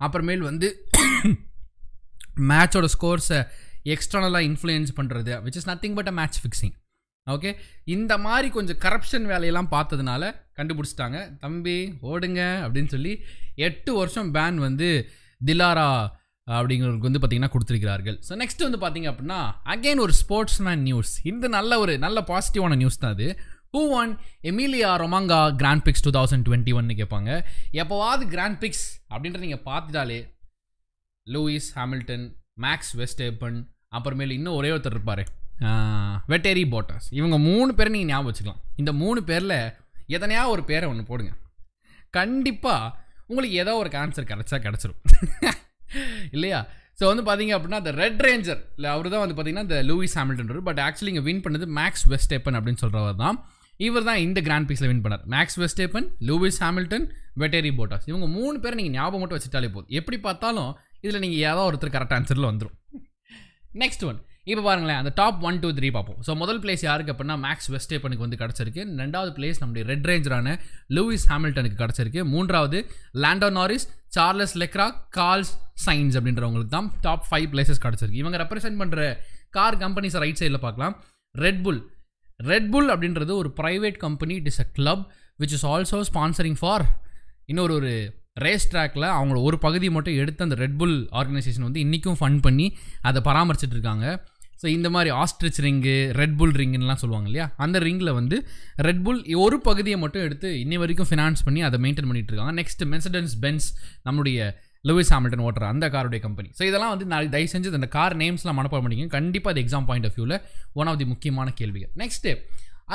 அப்புறமேல் வந்து மேட்சோட ஸ்கோர்ஸை எக்ஸ்டர்னலாக இன்ஃப்ளூயன்ஸ் பண்ணுறது which is nothing but a match fixing okay இந்த மாதிரி கொஞ்சம் கரப்ஷன் வேலையெல்லாம் பார்த்ததுனால கண்டுபிடிச்சிட்டாங்க தம்பி ஓடுங்க அப்படின்னு சொல்லி எட்டு வருஷம் பேன் வந்து திலாரா அப்படிங்கிறவங்களுக்கு வந்து பார்த்திங்கன்னா கொடுத்துருக்கிறார்கள் ஸோ நெக்ஸ்ட் வந்து பார்த்தீங்க அப்படின்னா அகெயின் ஒரு ஸ்போர்ட்ஸ் மேன் நியூஸ் இந்த நல்ல ஒரு நல்ல பாசிட்டிவான நியூஸ் தான் அது who won Emilia Romagna grand prix two thousand twenty one கேட்பாங்க எப்போவாது கிராண்ட் பிக்ஸ் அப்படின்றத நீங்கள் பார்த்துட்டாலே லூயிஸ் ஹாமில்டன் மேக்ஸ் வெஸ்டேபன் அப்புறமேலு இன்னும் ஒரே ஒருத்தர் இருப்பார் வெட்டேரி போட்டர்ஸ் இவங்க மூணு பேரை நீங்கள் ஞாபகம் வச்சுக்கலாம் இந்த மூணு பேரில் எதனையா ஒரு பேரை ஒன்று போடுங்க கண்டிப்பாக உங்களுக்கு ஏதோ ஒரு கேன்சர் கிடச்சா கிடச்சிரும் இல்லையா ஸோ வந்து பார்த்தீங்க அப்படின்னா அந்த ரெட் ரேஞ்சர் இல்லை அவர் தான் வந்து பார்த்தீங்கன்னா இந்த லூயிஸ் ஹாமில்டன் பட் ஆக்சுவலி இங்கே வின் பண்ணது மேக்ஸ் வெஸ்டேப்பன் அப்படின்னு சொல்கிறவர் தான் இவர் தான் இந்த கிராண்ட் பீஸில் வின் பண்ணார் Max Verstappen Lewis Hamilton Valtteri Bottas இவங்க மூணு பேரை நீங்கள் (laughs) ஞாபகம் மட்டும் வச்சுட்டாலே போதும் எப்படி பார்த்தாலும் இதில் நீங்கள் ஏதாவது ஒருத்தர் கரெக்ட் ஆன்சரில் வந்துடும் நெக்ஸ்ட் ஒன் இப்போ பாருங்களேன் அந்த டாப் ஒன் டூ த்ரீ பார்ப்போம் ஸோ முதல் பிளேஸ் யாருக்கு அப்படின்னா மேக்ஸ் வெஸ்டேப்பனுக்கு வந்து கிடச்சிருக்கு ரெண்டாவது பிளேஸ் நம்முடைய ரெட் ரேஞ்சரான லூயிஸ் ஹாமில்டனுக்கு கிடச்சிருக்கு மூன்றாவது Lando Norris Charles Leclerc Carlos Sainz அப்படின்றவங்களுக்கு தான் டாப் ஃபைவ் பிளேசஸ் கிடச்சிருக்கு இவங்க ரெப்ரசென்ட் பண்ணுற கார் கம்பெனிஸ் ரைட் சைடில் பார்க்கலாம் ரெட்புல் ரெட்புல் அப்படின்றது ஒரு private company it is a club which is also sponsoring for இன்னொரு ஒரு ரேஸ் ட்ராக்கில் அவங்கள ஒரு பகுதி மட்டும் எடுத்து அந்த ரெட்புல் ஆர்கனைசேஷன் வந்து இன்றைக்கும் ஃபண்ட் பண்ணி அதை இருக்காங்க ஸோ இந்த மாதிரி ஆஸ்ட்ரிச் ரிங்கு ரெட்புல் ரிங்குன்னெலாம் சொல்லுவாங்க இல்லையா அந்த ரிங்கில் வந்து ரெட்புல் ஒரு பகுதியை மட்டும் எடுத்து இன்னி வரைக்கும் ஃபினான்ஸ் பண்ணி அதை மெயின்டைன் பண்ணிட்டு இருக்காங்க நெக்ஸ்ட் மென்சடன்ஸ் பென்ஸ் நம்முடைய லூவிஸ் ஹாமில்டன் ஓட்டுற அந்த காருடைய கம்பெனி ஸோ இதெல்லாம் வந்து நான் தயவு செஞ்சு அந்த கார் நேம்ஸ்லாம் மனப்பாடம் பண்ணிங்க கண்டிப்பாக அது எக்ஸாம் பாயிண்ட் ஆஃப் வியூவில் ஒன் ஆஃப் தி முக்கியமான கேள்விகள் next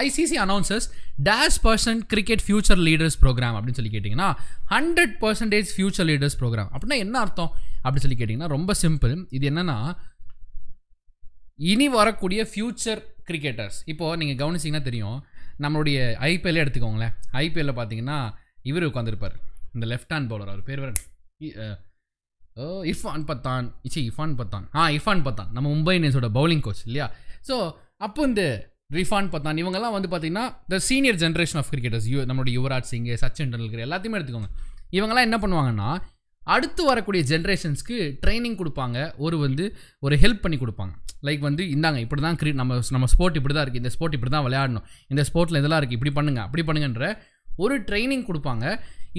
ICC announces dash percent cricket future leaders program அப்படின்னு சொல்லி கேட்டிங்கன்னா hundred percentage future leaders program அப்படின்னா என்ன அர்த்தம் அப்படின்னு சொல்லி கேட்டிங்கன்னா ரொம்ப சிம்பிள் இது என்னென்னா இனி வரக்கூடிய ஃப்யூச்சர் கிரிக்கெட்டர்ஸ் இப்போது நீங்கள் கவனிச்சிங்கன்னா தெரியும் நம்மளுடைய ஐபிஎல்லே எடுத்துக்கோங்களேன் ஐபிஎல்லில் பார்த்தீங்கன்னா இவர் உட்காந்துருப்பார் இந்த லெஃப்ட் ஹேண்ட் பவுலர் அவர் பேர் ஓ இஃபான் பத்தான் இச்சி இஃபான் பத்தான் ஆ இஃபான் பத்தான் நம்ம மும்பை இந்தியன்ஸோட பவுலிங் கோச் இல்லையா ஸோ அப்போ இந்த ரிஃபான் பத்தான் இவங்கெல்லாம் வந்து பார்த்தீங்கன்னா the senior generation of cricketers யூ நம்மளுடைய யுவராஜ் சிங் சச்சின் டெண்டுல்கர் எல்லாத்தையுமே எடுத்துக்கோங்க இவங்கெல்லாம் என்ன பண்ணுவாங்கன்னா அடுத்து வரக்கூடிய ஜென்ரேஷன்ஸ்க்கு ட்ரைனிங் கொடுப்பாங்க ஒரு வந்து ஒரு ஹெல்ப் பண்ணி கொடுப்பாங்க லைக் வந்து இந்தாங்க இப்படி தான் கிரி நம்ம நம்ம ஸ்போர்ட் இப்படி தான் இருக்குது இந்த ஸ்போர்ட் இப்படி தான் விளையாடணும் இந்த ஸ்போர்ட்டில் இதெல்லாம் இருக்குது இப்படி பண்ணுங்கள் அப்படி பண்ணுங்கன்ற ஒரு ட்ரைனிங் கொடுப்பாங்க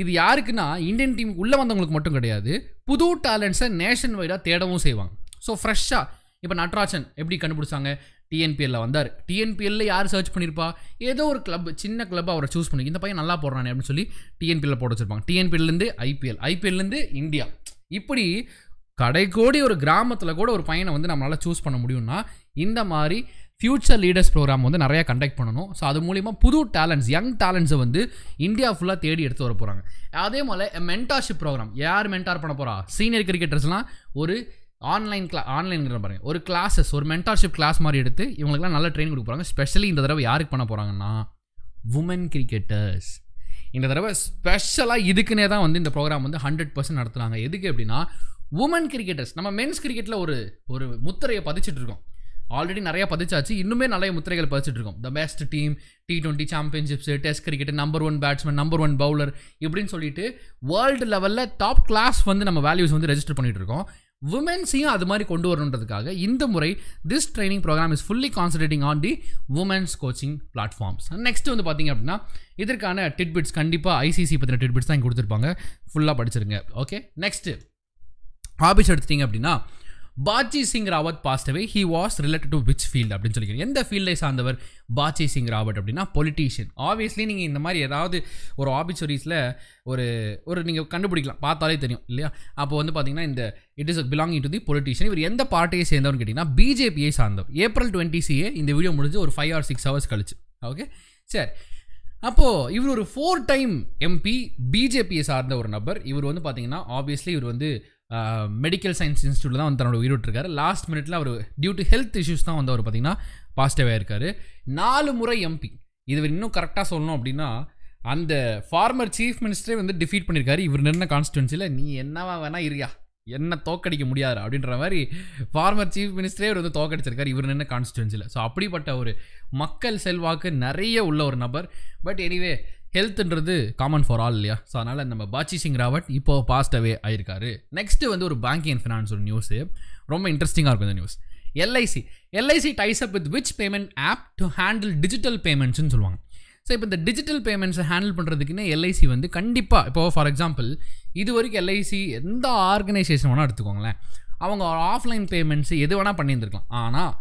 இது யாருக்குன்னா இந்தியன் டீம் உள்ளே வந்தவங்களுக்கு மட்டும் கிடையாது புது டேலண்ட்ஸை நேஷன் வைடாக தேடவும் செய்வாங்க ஸோ ஃப்ரெஷ்ஷாக இப்போ நட்ராஜன் எப்படி கண்டுபிடிச்சாங்க டிஎன்பிஎல்ல வந்தார் டிஎன்பிஎல்ல யார் சர்ச் பண்ணியிருப்பா ஏதோ ஒரு கிளப் சின்ன கிளப் அவரை சூஸ் பண்ணி இந்த பையன் நல்லா போடுறானே அப்படின்னு சொல்லி டிஎன்பிஎல்ல போட வச்சிருப்பாங்க டிஎன்பிஎல்லேருந்து ஐபிஎல் ஐபிஎல்லேருந்து இந்தியா இப்படி கடைக்கோடி ஒரு கிராமத்தில் கூட ஒரு பையனை வந்து நம்மளால் சூஸ் பண்ண முடியும்னா இந்த மாதிரி ஃப்யூச்சர் லீடர்ஸ் ப்ரோக்ராம் வந்து நிறையா கண்டக்ட் பண்ணணும் ஸோ அது மூலிமா புது டேலண்ட்ஸ் யங் டேலண்ட்ஸை வந்து இந்தியா ஃபுல்லாக தேடி எடுத்து வர போகிறாங்க அதே போல் மென்டார்ஷிப் ப்ரோக்ராம் யார் மென்டார் பண்ண போகிறா சீனியர் கிரிக்கெட்டர்ஸ்லாம் ஒரு ஆன்லைன் கிளா ஆன்லைன் பாருங்கள் ஒரு கிளாஸஸ் ஒரு மென்டார்ஷிப் கிளாஸ் மாதிரி எடுத்து இவங்களுக்குலாம் நல்ல ட்ரெயின் கொடுக்க போகிறாங்க ஸ்பெஷலி இந்த தடவை யாருக்கு பண்ண போகிறாங்கன்னா உமன் கிரிக்கெட்டர்ஸ் இந்த தடவை ஸ்பெஷலாக இதுக்குன்னே தான் வந்து இந்த ப்ரோக்ராம் வந்து ஹண்ட்ரட் பர்சன்ட் நடத்துகிறாங்க எதுக்கு அப்படின்னா உமன் கிரிக்கெட்டர்ஸ் நம்ம மென்ஸ் கிரிக்கெட்டில் ஒரு ஒரு முத்திரையை பதிச்சுட்டு இருக்கோம் ஆல்ரெடி நிறையா பதிச்சாச்சு இன்னுமே நிறைய முத்திரைகள் பதிச்சுட்டு இருக்கோம் the best team T twenty championships test cricket number one batsman number one bowler இப்படின்னு சொல்லிட்டு வேர்ல்டு லெவலில் டாப் கிளாஸ் வந்து நம்ம வேல்யூஸ் வந்து ரெஜிஸ்டர் பண்ணிகிட்டு இருக்கோம் உமன்ஸையும் அது மாதிரி கொண்டு வரணுன்றதுக்காக இந்த முறை this training program is fully concentrating on the women's coaching platforms next வந்து பார்த்திங்க அப்படின்னா இதற்கான டிட்பிட்ஸ் கண்டிப்பாக ஐசிசி பற்றின டிட்பிட்ஸ் தான் கொடுத்துருப்பாங்க ஃபுல்லாக படிச்சிருங்க ஓகே நெக்ஸ்ட்டு ஹாபிஸ் எடுத்துட்டிங்க அப்படின்னா Bachi Singh Rawat passed away he was related to which field அப்படின்னு சொல்லிக்கிறோம் எந்த ஃபீல்டை சார்ந்தவர் பாஜி சிங் ராவத் அப்படின்னா பொலிட்டீஷியன் ஆப்வியஸ்லி நீங்கள் இந்த மாதிரி ஏதாவது ஒரு ஆபிச்சுரிஸில் ஒரு ஒரு நீங்கள் கண்டுபிடிக்கலாம் பார்த்தாலே தெரியும் இல்லையா அப்போ வந்து பார்த்தீங்கன்னா இந்த it is belonging to the politician இவர் எந்த பார்ட்டியை சேர்ந்தவர்னு கேட்டிங்கன்னா பிஜேபியை சார்ந்தவர் ஏப்ரல் டுவெண்ட்டி சிஏ இந்த வீடியோ முடிஞ்சு ஒரு ஃபைவ் ஆர் சிக்ஸ் ஹவர்ஸ் கழிச்சு ஓகே சரி அப்போது இவர் ஒரு ஃபோர் டைம் எம்பி பிஜேபியை சார்ந்த ஒரு நபர் இவர் வந்து பார்த்தீங்கன்னா ஆப்வியஸ்லி இவர் வந்து மெடிக்கல் சயின்ஸ் இன்ஸ்டியூட்டில் தான் வந்து தன்னோட உயிரிட்டிருக்காரு லாஸ்ட் மினிட்ல அவர் டியூ டு ஹெல்த் இஷ்யூஸ் தான் வந்து அவர் பார்த்திங்கன்னா பாசிட்டிவாக இருக்கார் நாலு முறை எம்பி இது இன்னும் கரெக்டாக சொல்லணும் அப்படின்னா அந்த ஃபார்மர் சீஃப் மினிஸ்டரே வந்து டிஃபீட் பண்ணியிருக்காரு இவர் நின்ன கான்ஸ்டுவன்சியில் நீ என்னவா வேணால் இருக்கியா என்ன தோக்கடிக்க முடியாது அப்படின்ற மாதிரி ஃபார்மர் சீஃப் மினிஸ்டரே இவர் வந்து தோக்கடிச்சிருக்காரு இவர் நின்ன கான்ஸ்டுவன்சியில் ஸோ அப்படிப்பட்ட ஒரு மக்கள் செல்வாக்கு நிறைய உள்ள ஒரு நபர் பட் எனிவே ஹெல்த்ன்றது காமன் ஃபார் ஆல் இல்லையா ஸோ அதனால் நம்ம பாச்சி சிங் ராவட் இப்போது பாஸ்ட் அவே ஆயிருக்காரு நெக்ஸ்ட்டு வந்து ஒரு பேங்கிங் அண்ட் ஃபினான்ஸ் ஒரு நியூஸு ரொம்ப இன்ட்ரெஸ்டிங்காக இருக்கும் இந்த news LIC LIC ties up with which payment app to handle digital பேமெண்ட்ஸ்னு சொல்லுவாங்க ஸோ இப்போ இந்த டிஜிட்டல் பேமெண்ட்ஸை ஹேண்டில் பண்ணுறதுக்குன்னு எல்ஐசி வந்து கண்டிப்பாக இப்போ ஃபார் எக்ஸாம்பிள் இது வரைக்கும் எல்ஐசி எந்த ஆர்கனைசேஷன் வேணால் எடுத்துக்கோங்களேன் அவங்க ஆஃப்லைன் பேமெண்ட்ஸ் எது வேணால் பண்ணியிருந்துருக்கலாம் ஆனால்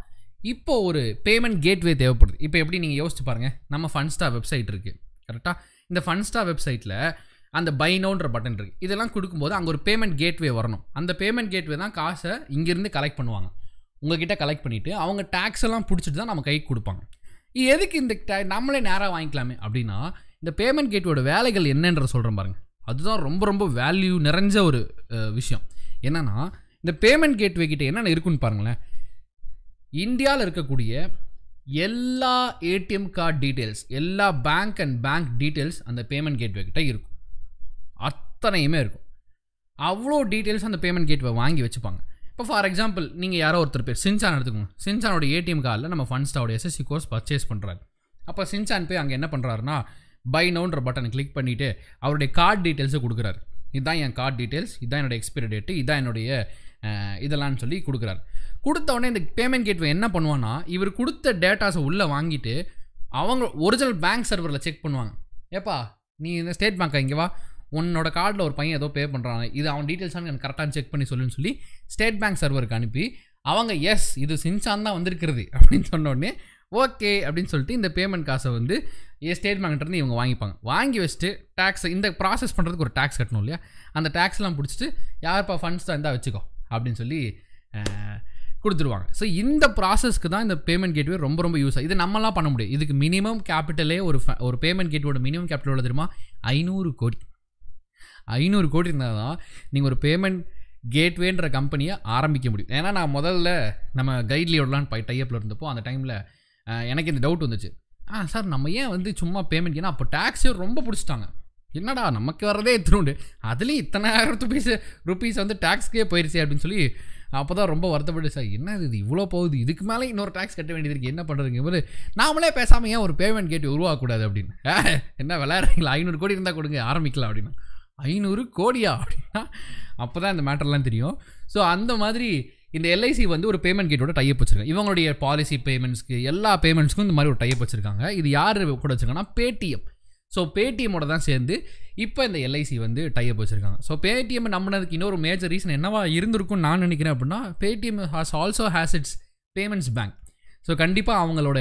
இப்போது ஒரு பேமெண்ட் கேட்வே தேவைப்படுது இப்போ எப்படி நீங்கள் யோசிச்சு பாருங்கள் நம்ம ஃபன்ஸ்டா வெப்சைட் இருக்குது கரெக்டாக இந்த ஃபன்ஸ்டா வெப்சைட்டில் அந்த பைனோன்ற பட்டன் இருக்குது இதெல்லாம் கொடுக்கும்போது அங்கே ஒரு பேமெண்ட் கேட்வே வரணும் அந்த பேமெண்ட் கேட்வே தான் காசை இங்கேருந்து கலெக்ட் பண்ணுவாங்க உங்ககிட்ட கலெக்ட் பண்ணிவிட்டு அவங்க டேக்ஸ் எல்லாம் பிடிச்சிட்டு தான் நம்ம கைக்கு கொடுப்பாங்க எதுக்கு இந்த நம்மளே நேராக வாங்கிக்கலாமே அப்படின்னா இந்த பேமெண்ட் கேட்வோட வேலைகள் என்னன்ற சொல்கிறேன் பாருங்கள் அதுதான் ரொம்ப ரொம்ப வேல்யூ நிறைஞ்ச ஒரு விஷயம் என்னென்னா இந்த பேமெண்ட் கேட்வே கிட்ட என்னென்ன இருக்குன்னு பாருங்களேன் இந்தியாவில் இருக்கக்கூடிய எல்லா ஏடிஎம் கார்டு டீட்டெயில்ஸ் எல்லா பேங்க் அண்ட் பேங்க் டீட்டெயில்ஸ் அந்த பேமெண்ட் கேட்வே கிட்டே இருக்கும் அத்தனையுமே இருக்கும் அவ்வளோ டீட்டெயில்ஸ் அந்த பேமெண்ட் கேட்வே வாங்கி வச்சுப்பாங்க இப்போ ஃபார் எக்ஸாம்பிள் நீங்கள் யாரோ ஒருத்தர் பேர் சின்சான் எடுத்துக்கோங்க சின்சானோட ஏடிஎம் கார்டில் நம்ம ஃபண்ட்ஸ்டாவோட எஸ்எஸ்சி கோர்ஸ் பர்ச்சேஸ் பண்ணுறாரு அப்போ சின்சான் போய் அங்கே என்ன பண்ணுறாருனா பை நவுன்ற பட்டனை கிளிக் பண்ணிவிட்டு அவருடைய கார்டு டீட்டெயில்ஸை கொடுக்குறாரு இதுதான் என் கார்டு டீட்டெயில்ஸ் இதான் என்னோடய எக்ஸ்பிரி டேட்டு இதான் என்னுடைய இதெல்லாம் சொல்லி கொடுக்குறாரு கொடுத்த உடனே இந்த பேமெண்ட் கேட்வே என்ன பண்ணுவான்னா இவர் கொடுத்த டேட்டாஸை உள்ளே வாங்கிட்டு அவங்க ஒரிஜினல் பேங்க் சர்வரில் செக் பண்ணுவாங்க ஏப்பா நீ இந்த ஸ்டேட் பேங்க்கா இங்கே வா உன்னோட கார்டில் ஒரு பையன் ஏதோ பே பண்ணுறாங்க இது அவன் டீட்டெயில்ஸானு எனக்கு கரெக்டாக செக் பண்ணி சொல்லுன்னு சொல்லி ஸ்டேட் பேங்க் சர்வருக்கு அனுப்பி அவங்க எஸ் இது சின்சான் தான் வந்திருக்கிறது (laughs) அப்படின்னு சொன்னோடனே ஓகே அப்படின்னு சொல்லிட்டு இந்த பேமெண்ட் காசை வந்து ஸ்டேட் பேங்க்லேருந்து இவங்க வாங்கிப்பாங்க வாங்கி வச்சுட்டு டேக்ஸ் இந்த ப்ராசஸ் பண்ணுறதுக்கு ஒரு டேக்ஸ் கட்டணும் இல்லையா அந்த டேக்ஸ்லாம் பிடிச்சிட்டு யார்ப்பா ஃபண்ட்ஸ் தான் இருந்தால் வச்சுக்கோ அப்படின்னு சொல்லி கொடுத்துருவாங்க ஸோ இந்த ப்ராசஸ்க்கு தான் இந்த பேமெண்ட் கேட்வே ரொம்ப ரொம்ப யூஸ் ஆகும் இது நம்மளாம் பண்ண முடியும் இதுக்கு மினிமம் கேபிட்டலே ஒரு ஒரு பேமெண்ட் கேட்வோட மினிமம் கேபிட்டல் எவ்வளோ தெரியுமா ஐநூறு கோடி ஐநூறு கோடி இருந்தால் தான் நீங்கள் ஒரு பேமெண்ட் கேட்வேன்ற கம்பெனியை ஆரம்பிக்க முடியும் ஏன்னா நான் முதல்ல நம்ம கைட்லியோடலான்னு டை அப்பில் இருந்தப்போ அந்த டைமில் எனக்கு இந்த டவுட் வந்துச்சு ஆ சார் நம்ம ஏன் வந்து சும்மா பேமெண்ட் ஏன்னா அப்போ டேக்ஸே ரொம்ப பிடிச்சிட்டாங்க என்னடா நமக்கு வர்றதே இத்தினோண்டு அதுலேயும் இத்தனாயிரம் ருபீஸ் ருபீஸ் வந்து டேக்ஸ்க்கே போயிடுச்சு அப்படின்னு சொல்லி அப்போ தான் ரொம்ப வருத்தப்பட்டு சார் என்ன இது இவ்வளோ போகுது இதுக்கு மேலே இன்னொரு டேக்ஸ் கட்ட வேண்டியது இருக்குது என்ன பண்ணுறதுங்க போது நாமளே பேசாமல் ஏன் ஒரு பேமெண்ட் கேட்டு உருவாக்கக்கூடாது அப்படின்னு என்ன விளையாடுறீங்களா ஐநூறு கோடி இருந்தால் கொடுங்க ஆரம்பிக்கலாம் அப்படின்னா ஐநூறு கோடியா அப்படின்னா அப்போ தான் இந்த மேட்டர்லாம் தெரியும் ஸோ அந்த மாதிரி இந்த எல்ஐசி வந்து ஒரு பேமெண்ட் கேட்டோட டைப் வச்சுருக்காங்க இவங்களுடைய பாலிசி பேமெண்ட்ஸ்க்கு எல்லா பேமெண்ட்ஸ்க்கும் இந்த மாதிரி ஒரு டைப் வச்சுருக்காங்க இது யார் கூட வச்சுருக்காங்கன்னா பேடிஎம் ஸோ பேடிஎம்மோட தான் சேர்ந்து இப்போ இந்த எல்ஐசி வந்து டைப் வச்சுருக்காங்க ஸோ பேடிஎம் நம்பினதுக்கு இன்னொரு மேஜர் ரீசன் என்னவா இருந்திருக்கும்னு நான் நினைக்கிறேன் அப்படின்னா Paytm has also has its payments bank so கண்டிப்பாக அவங்களோட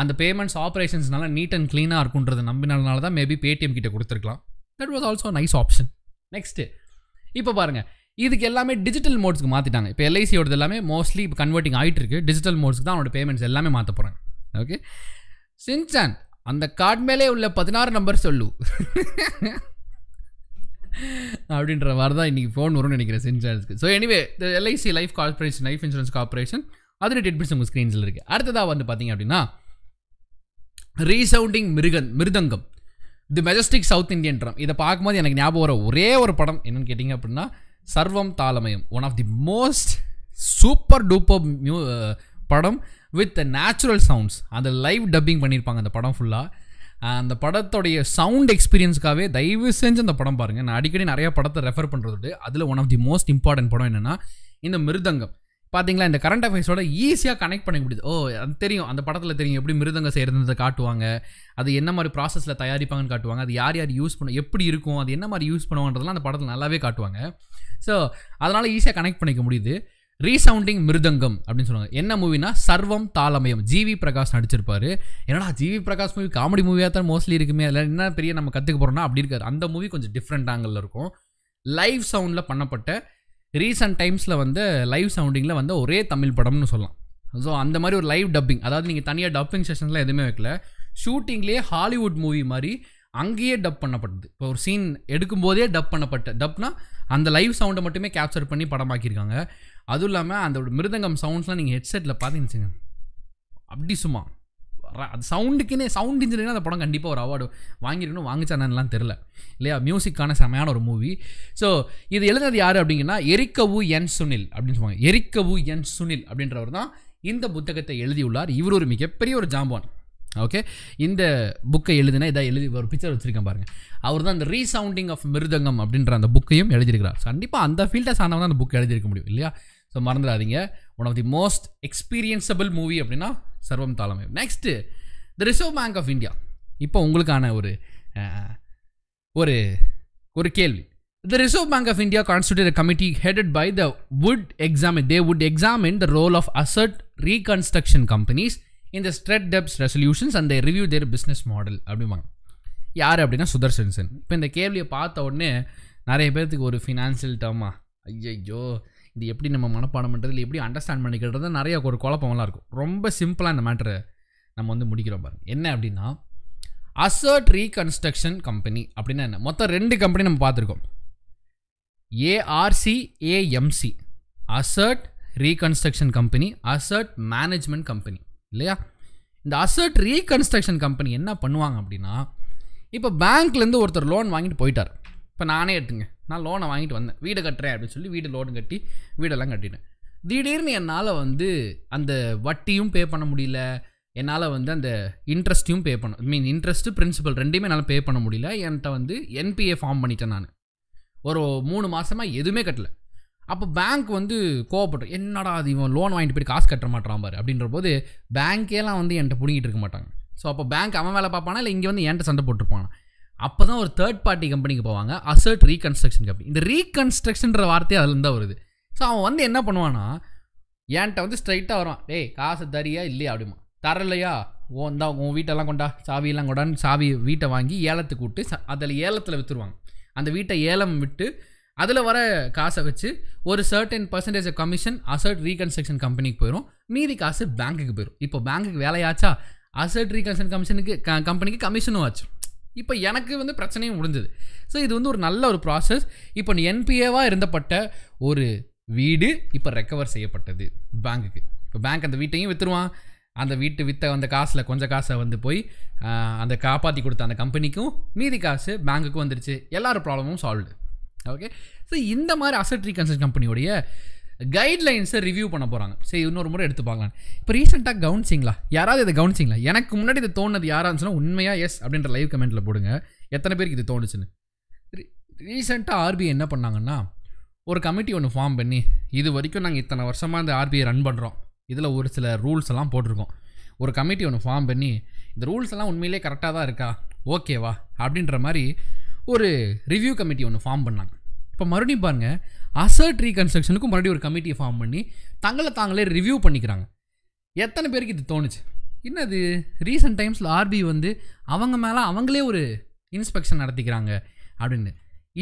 அந்த பேமெண்ட்ஸ் ஆப்ரேஷன்ஸ்னால நீட் அண்ட் க்ளீனாக இருக்குன்றது நம்பினால தான் மேபி பேடிஎம் கிட்டே கொடுத்துருக்கலாம் that was also nice option next இப்போ பாருங்கள் இதுக்கு எல்லாமே டிஜிட்டல் மோட்ஸ்க்கு மாற்றிட்டாங்க இப்போ எல்ஐசியோடது எல்லாமே மோஸ்ட்லி இப்போ கன்வெர்ட்டிங் ஆகிட்டு இருக்கு டிஜிட்டல் மோட்ஸ்க்கு தான் அவனோட பேமெண்ட்ஸ் எல்லாமே மாற்ற போகிறாங்க ஓகே சின்சான் அந்த கார்டு மேலே உள்ள பதினாறு நம்பர் சொல்லு அப்படின்ற மாதிரி தான் இன்றைக்கி ஃபோன் வரும்னு நினைக்கிறேன் sent so anyway the LIC life corporation life insurance corporation அதில் டெட்பிட்ஸ் உங்கள் ஸ்க்ரீன்ஸில் இருக்குது அடுத்ததாக வந்து பார்த்தீங்க அப்படின்னா ரீசவுண்டிங் மிருகன் mridangam the majestic South Indian drum இதை பார்க்கும்போது எனக்கு ஞாபகம் வர ஒரே ஒரு படம் என்னென்னு கேட்டிங்க அப்படின்னா Sarvam Thaalamayam one of the most super duper மியூ படம் வித் நேச்சுரல் சவுண்ட்ஸ் அந்த லைவ் டப்பிங் பண்ணியிருப்பாங்க அந்த படம் ஃபுல்லாக அந்த படத்துடைய சவுண்ட் எக்ஸ்பீரியன்ஸ்க்காகவே தயவு செஞ்சு அந்த படம் பாருங்கள் நான் அடிக்கடி நிறையா படத்தை ரெஃபர் பண்ணுறது அதில் one of the most important படம் என்னென்னா இந்த மிருதங்கம் பார்த்தீங்களா இந்த கரண்ட் அஃபேர்ஸோட ஈஸியாக கனெக்ட் பண்ணிக்க முடியுது ஓ அது தெரியும் அந்த படத்தில் தெரியும் எப்படி மிருதங்க செய்கிறதுன்றதை காட்டுவாங்க அது என்ன மாதிரி ப்ராசஸில் தயாரிப்பாங்கன்னு காட்டுவாங்க அது யார் யார் யூஸ் பண்ண எப்படி இருக்கும் அது என்ன மாதிரி யூஸ் பண்ணுவாங்கன்றதெல்லாம் அந்த படத்தில் நல்லாவே காட்டுவாங்க ஸோ அதனால் ஈஸியாக கனெக்ட் பண்ணிக்க முடியுது ரீசவுண்டிங் மிருதங்கம் அப்படின்னு சொல்லுவாங்க என்ன மூவினா சர்வம் தாளமயம் ஜிவி பிரகாஷ் நடிச்சிருப்பாரு என்னடா ஜிவி பிரகாஷ் மூவி காமெடி மூவியாக தான் மோஸ்ட்லி இருக்குமே அதில் என்ன பெரிய நம்ம கற்றுக்க போகிறோம்னா அப்படி இருக்காது அந்த மூவி கொஞ்சம் டிஃப்ரெண்ட் ஆங்கிளில் இருக்கும் லைவ் சவுண்டில் பண்ணப்பட்ட ரீசன்ட் டைம்ஸில் வந்து லைவ் சவுண்டிங்கில் வந்து ஒரே தமிழ் படம்னு சொல்லலாம் ஸோ அந்த மாதிரி ஒரு லைவ் டப்பிங் அதாவது நீங்கள் தனியாக டப்பிங் செஷன்ஸ்லாம் எதுவுமே வைக்கல ஷூட்டிங்லேயே ஹாலிவுட் மூவி மாதிரி அங்கேயே டப் பண்ணப்பட்டது இப்போ ஒரு சீன் எடுக்கும்போதே டப் பண்ணப்பட்ட டப்னால் அந்த லைவ் சவுண்டை மட்டுமே கேப்சர் பண்ணி படமாக்கியிருக்காங்க அதுவும் இல்லாமல் அந்த மிருதங்கம் சவுண்ட்ஸ்லாம் நீங்கள் ஹெட்செட்டில் பார்த்தீங்கன்னு வச்சுங்க அப்படி சும்மா அது சவுண்டுக்குன்னே சவுண்ட் இன்ஜினியரிங் அந்த படம் கண்டிப்பாக ஒரு அவார்டு வாங்கியிருக்கணும் வாங்கிச்சானான்லாம் தெரில இல்லையா மியூசிக்கான செமையான ஒரு மூவி ஸோ இது எழுதுனது யார் அப்படிங்கன்னா எரிக்கவு என் சுனில் அப்படின்னு சொல்லுவாங்க எரிக்கவு என் சுனில் அப்படின்றவர் தான் இந்த புத்தகத்தை எழுதியுள்ளார் இவர் ஒரு மிகப்பெரிய ஒரு ஜாம்பான் ஓகே இந்த புக்கை எழுதினா இதாக எழுதி ஒரு பிக்சர் வச்சுருக்கேன் பாருங்கள் அவர் தான் அந்த ரீசவுண்டிங் ஆஃப் மிருதங்கம் அப்படின்ற அந்த புக்கையும் எழுதியிருக்கிறார் கண்டிப்பாக அந்த ஃபீல்டை சார்ந்தவங்க தான் அந்த புக் எழுதியிருக்க முடியும் இல்லையா ஸோ மறந்துடாதீங்க one of the most experienceable movie அப்படின்னா சர்வம் தாளமே next the Reserve Bank of India இப்போ உங்களுக்கான ஒரு ஒரு ஒரு கேள்வி the Reserve Bank of India constituted committee headed by the would examine the would examine the role of asset reconstruction companies இந்த stressed debts resolutions அந்த ரிவ்யூ தேர் பிஸ்னஸ் மாடல் அப்படிம்பாங்க யார் அப்படின்னா சுதர்சன் சென் இப்போ இந்த கேள்வியை பார்த்த உடனே நிறைய பேர்த்துக்கு ஒரு ஃபினான்ஷியல் டேர்மா ஐயோ இது எப்படி நம்ம மனப்பாடம் பண்ணுறது எப்படி அண்டர்ஸ்டாண்ட் பண்ணிக்கிறது நிறைய ஒரு குழப்பம்லாம் இருக்கும் ரொம்ப சிம்பிளாக இந்த மேட்டரை நம்ம வந்து முடிக்கிறோம் பாருங்கள் என்ன அப்படின்னா அசர்ட் ரீகன்ஸ்ட்ரக்ஷன் கம்பெனி அப்படின்னா என்ன மொத்தம் ரெண்டு கம்பெனி நம்ம பார்த்துருக்கோம் ARC AMC asset reconstruction company asset management company இல்லையா இந்த அசர்ட் ரீகன்ஸ்ட்ரக்ஷன் கம்பெனி என்ன பண்ணுவாங்க அப்படின்னா இப்போ பேங்க்லேருந்து ஒருத்தர் லோன் வாங்கிட்டு போயிட்டார் இப்போ நானே எடுத்துங்க நான் லோனை வாங்கிட்டு வந்தேன் வீடு கட்டுறேன் அப்படின்னு சொல்லி வீடு லோன் கட்டி வீடெல்லாம் கட்டிட்டேன் திடீர்னு என்னால் வந்து அந்த வட்டியும் பே பண்ண முடியல என்னால் வந்து அந்த இன்ட்ரெஸ்ட்டையும் பே பண்ண மீன் இன்ட்ரெஸ்ட்டு பிரின்சிபல் ரெண்டையுமே என்னால் பே பண்ண முடியல என்கிட்ட வந்து என்பிஏ ஃபார்ம் பண்ணிட்டேன் நான் ஒரு மூணு மாதமாக எதுவுமே கட்டலை அப்போ பேங்க் வந்து கோவப்பட்டோம் என்னடா அது இவன் லோன் வாங்கிட்டு போய் காசு கட்ட மாட்டான் பாரு அப்படின்ற போது பேங்க்கேலாம் வந்து என்கிட்ட பிடிங்கிட்டு இருக்க மாட்டாங்க ஸோ அப்போ பேங்க் அவன் வேலை பார்ப்பானா இல்லை இங்கே வந்து என்கிட்ட சண்டை போட்டிருப்பானா அப்போ தான் ஒரு தேர்ட் பார்ட்டி கம்பெனிக்கு போவாங்க அசர்ட் ரீகன்ஸ்ட்ரக்ஷன் கம்பெனி இந்த ரீகன்ஸ்ட்ரக்ஷன்ற வார்த்தை அதுலேருந்து தான் வருது ஸோ அவன் வந்து என்ன பண்ணுவான்னா என்கிட்ட வந்து ஸ்ட்ரைட்டாக வருவான் டேய் காசு தரியா இல்லையா அப்படிமா தரலையா ஓ இந்தா உன் வீட்டெல்லாம் கொண்டா சாவியெல்லாம் கொண்டான்னு சாவி வீட்டை வாங்கி ஏலத்துக்கு கூப்பிட்டு அதில் ஏலத்தில் விற்றுருவாங்க அந்த வீட்டை ஏலம் விட்டு அதில் வர காசை வச்சு ஒரு certain percentage commission asset reconstruction கம்பெனிக்கு போயிடும் மீதி காசு பேங்க்குக்கு போயிடும் இப்போ பேங்க்குக்கு வேலையாச்சா அசர்ட் ரீகன்ஸ்ட்ரக்ஷன் கமிஷனுக்கு கம்பெனிக்கு கமிஷனும் ஆச்சு இப்போ எனக்கு வந்து பிரச்சனையும் முடிஞ்சது ஸோ இது வந்து ஒரு நல்ல ஒரு ப்ராசஸ் இப்போ என்பிஏவாக இருந்தப்பட்ட ஒரு வீடு இப்போ ரெக்கவர் செய்யப்பட்டது பேங்க்குக்கு இப்போ பேங்க் அந்த வீட்டையும் விற்றுருவான் அந்த வீட்டு விற்ற அந்த காசில் கொஞ்சம் காசை வந்து போய் அந்த காப்பாற்றி கொடுத்த அந்த கம்பெனிக்கும் மீதி காசு பேங்க்குக்கும் வந்துருச்சு எல்லாரும் ப்ராப்ளமும் சால்வ்டு ஓகே ஸோ இந்த மாதிரி அசட் ரீகன்ஸ்ட்ரக்ட் கம்பெனியோடைய கைட்லைன்ஸை ரிவ்யூ பண்ண போகிறாங்க சரி இன்னொரு முறை எடுத்து பார்க்கலாம் இப்போ ரீசெண்டாக கவுன்சிங்களா யாராவது இதை கவுன்சிங்களா எனக்கு முன்னாடி இது தோணுது யாராக இருந்துச்சுன்னா உண்மையாக எஸ் அப்படின்ற லைவ் கமெண்ட்டில் போடுங்க எத்தனை பேருக்கு இது தோணுச்சுன்னு ரீசெண்டாக ஆர்பிஐ என்ன பண்ணாங்கன்னா ஒரு கமிட்டி ஒன்று ஃபார்ம் பண்ணி இது வரைக்கும் நாங்கள் இத்தனை வருஷமாக இந்த ஆர்பிஐ ரன் பண்ணுறோம் இதில் ஒரு சில ரூல்ஸ் எல்லாம் போட்டிருக்கோம் ஒரு கமிட்டி ஒன்று ஃபார்ம் பண்ணி இந்த ரூல்ஸ் எல்லாம் உண்மையிலே கரெக்டாக தான் இருக்கா ஓகேவா அப்படின்ற மாதிரி ஒரு ரிவ்யூ கமிட்டி ஒன்று ஃபார்ம் பண்ணாங்க இப்போ மறுபடியும் பாருங்கள் அசர்ட் ரீகன்ஸ்ட்ரக்ஷனுக்கும் மறுபடியும் ஒரு கமிட்டியை ஃபார்ம் பண்ணி தங்களை தாங்களே ரிவ்யூ பண்ணிக்கிறாங்க எத்தனை பேருக்கு இது தோணுச்சு என்னது ரீசெண்ட் டைம்ஸில் ஆர்பி வந்து அவங்க மேலே அவங்களே ஒரு இன்ஸ்பெக்ஷன் நடத்திக்கிறாங்க அப்படின்னு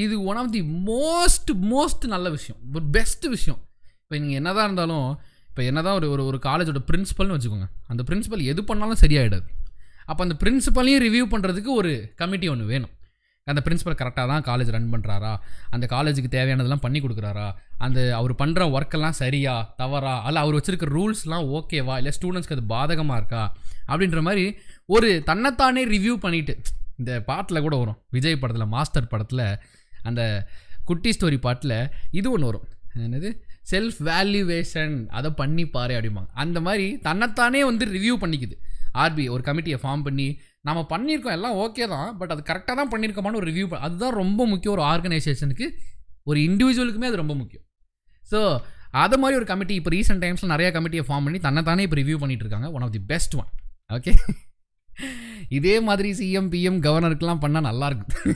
இது one of the most most நல்ல விஷயம் ஒரு பெஸ்ட் விஷயம் இப்போ நீங்கள் என்ன தான் இருந்தாலும் இப்போ என்ன தான் ஒரு ஒரு ஒரு காலேஜோட பிரின்ஸிபல்னு வச்சுக்கோங்க அந்த பிரின்ஸிபல் எது பண்ணாலும் சரியாயிடாது அப்போ அந்த பிரின்ஸிபலையும் ரிவ்யூ பண்ணுறதுக்கு ஒரு கமிட்டி ஒன்று வேணும் அந்த பிரின்ஸிபல் கரெக்டாக தான் காலேஜ் ரன் பண்ணுறாரா அந்த காலேஜுக்கு தேவையானதெல்லாம் பண்ணி கொடுக்குறாரா அந்த அவர் பண்ணுற ஒர்க்கெல்லாம் சரியா தவறா அல்ல அவர் வச்சுருக்க ரூல்ஸ்லாம் ஓகேவா இல்லை ஸ்டூடெண்ட்ஸ்க்கு அது பாதகமாக இருக்கா அப்படின்ற மாதிரி ஒரு தன்னைத்தானே ரிவ்யூ பண்ணிவிட்டு இந்த பாட்டில் கூட வரும் விஜய் படத்தில் மாஸ்டர் படத்தில் அந்த குட்டி ஸ்டோரி பாட்டில் இது ஒன்று வரும் என்னது செல்ஃப் வேல்யூவேஷன் அதை பண்ணி பாரு அப்படிம்பாங்க அந்த மாதிரி தன்னைத்தானே வந்து ரிவ்யூ பண்ணிக்குது ஆர்பி ஒரு கமிட்டியை ஃபார்ம் பண்ணி நம்ம பண்ணியிருக்கோம் எல்லாம் ஓகே தான் பட் அது கரெக்டாக தான் பண்ணியிருக்கோமான்னு ஒரு ரிவ்யூ அதுதான் ரொம்ப முக்கியம் ஒரு ஆர்கனைசேஷனுக்கு ஒரு இண்டிவிஜுவலுக்குமே அது ரொம்ப முக்கியம் ஸோ அது மாதிரி ஒரு கமிட்டி இப்போ ரீசெண்ட் டைம்ஸில் நிறையா கமிட்டியை ஃபார்ம் பண்ணி தன்னைத்தானே இப்போ ரிவ்யூ பண்ணிகிட்டு இருக்காங்க one of the best one okay (laughs) இதே மாதிரி சிஎம் பிஎம் கவர்னருக்கெலாம் பண்ணால் நல்லாயிருக்கு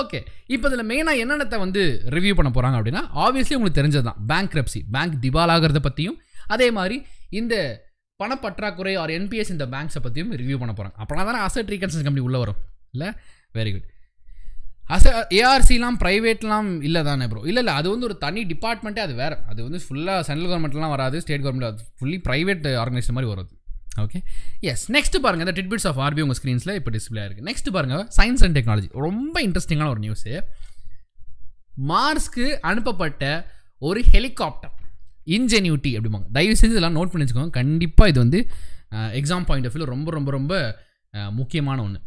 ஓகே (laughs) இப்போ இதில் மெயினாக என்னென்னத்தை வந்து ரிவ்யூ பண்ண போகிறாங்க அப்படின்னா ஆப்வியஸ்லி உங்களுக்கு தெரிஞ்சது தான் பேங்க் ரப்சி பேங்க் திவாலாகிறத பற்றியும் அதே மாதிரி இந்த பணப்பற்றாக்குறை ஆர் என்பிஎஸ் இந்த பேங்க்ஸை பற்றியும் ரிவ்யூ பண்ண போகிறாங்க அப்போனா தானே அசட் ரீகன்சன் கம்பெனி உள்ளே வரும் இல்லை வெரி குட் அச ஏஆர்சிலாம் ப்ரைவேட்லாம் இல்லை தானே ப்ரோ இல்லை இல்லை அது வந்து ஒரு தனி டிபார்ட்மெண்ட்டே அது வேறு அது வந்து ஃபுல்லாக சென்ட்ரல் கவர்மெண்ட்லாம் வராது ஸ்டேட் கவர்மெண்ட் அது ஃபுல்லி ப்ரைவேட் ஆர்கனைசேஷன் மாதிரி வருது ஓகே எஸ் நெக்ஸ்ட் பாருங்கள் இந்த ட்ரிட்பிட்ஸ் ஆஃப் ஆர்பி உங்கள் ஸ்க்ரீன்ஸில் இப்போ டிஸ்பிளே இருக்குது நெக்ஸ்ட் பாருங்கள் சயின்ஸ் அண்ட் டெக்னாலஜி ரொம்ப இன்ட்ரெஸ்டிங்கான ஒரு நியூஸு மார்ஸ்க்கு அனுப்பப்பட்ட ஒரு ஹெலிகாப்டர் இன்ஜென்யூட்டி அப்படிம்பாங்க தயவு செஞ்சு இதெல்லாம் நோட் பண்ணி வச்சுக்கோங்க கண்டிப்பாக இது வந்து எக்ஸாம் பாயிண்ட் ஆஃப் வியூவில் ரொம்ப ரொம்ப ரொம்ப முக்கியமான ஒன்று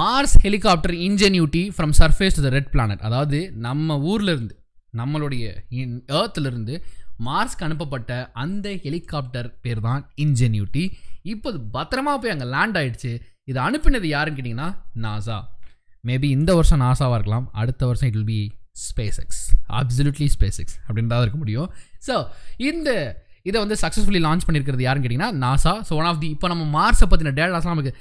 Mars helicopter Ingenuity from surface to the red planet அதாவது நம்ம ஊர்லேருந்து நம்மளுடைய ஏர்த்துலேருந்து மார்ஸ்க்கு அனுப்பப்பட்ட அந்த ஹெலிகாப்டர் பேர் தான் இன்ஜென்யூட்டி இப்போது பத்திரமா போய் அங்கே லேண்ட் ஆகிடுச்சு இது அனுப்பினது யாருன்னு கேட்டிங்கன்னா நாசா மேபி இந்த வருஷம் நாசாவாக இருக்கலாம் அடுத்த வருஷம் it will be SpaceX absolutely SpaceX இருக்க முடியும் ஸோ இந்த இதை வந்து சக்ஸஸ்ஃபுல்லி லான்ச் பண்ணியிருக்கிறது யாருன்னு கேட்டிங்கன்னா NASA so one of the இப்போ நம்ம மார்ஸை பற்றின டேட்டாஸ்லாம் நமக்கு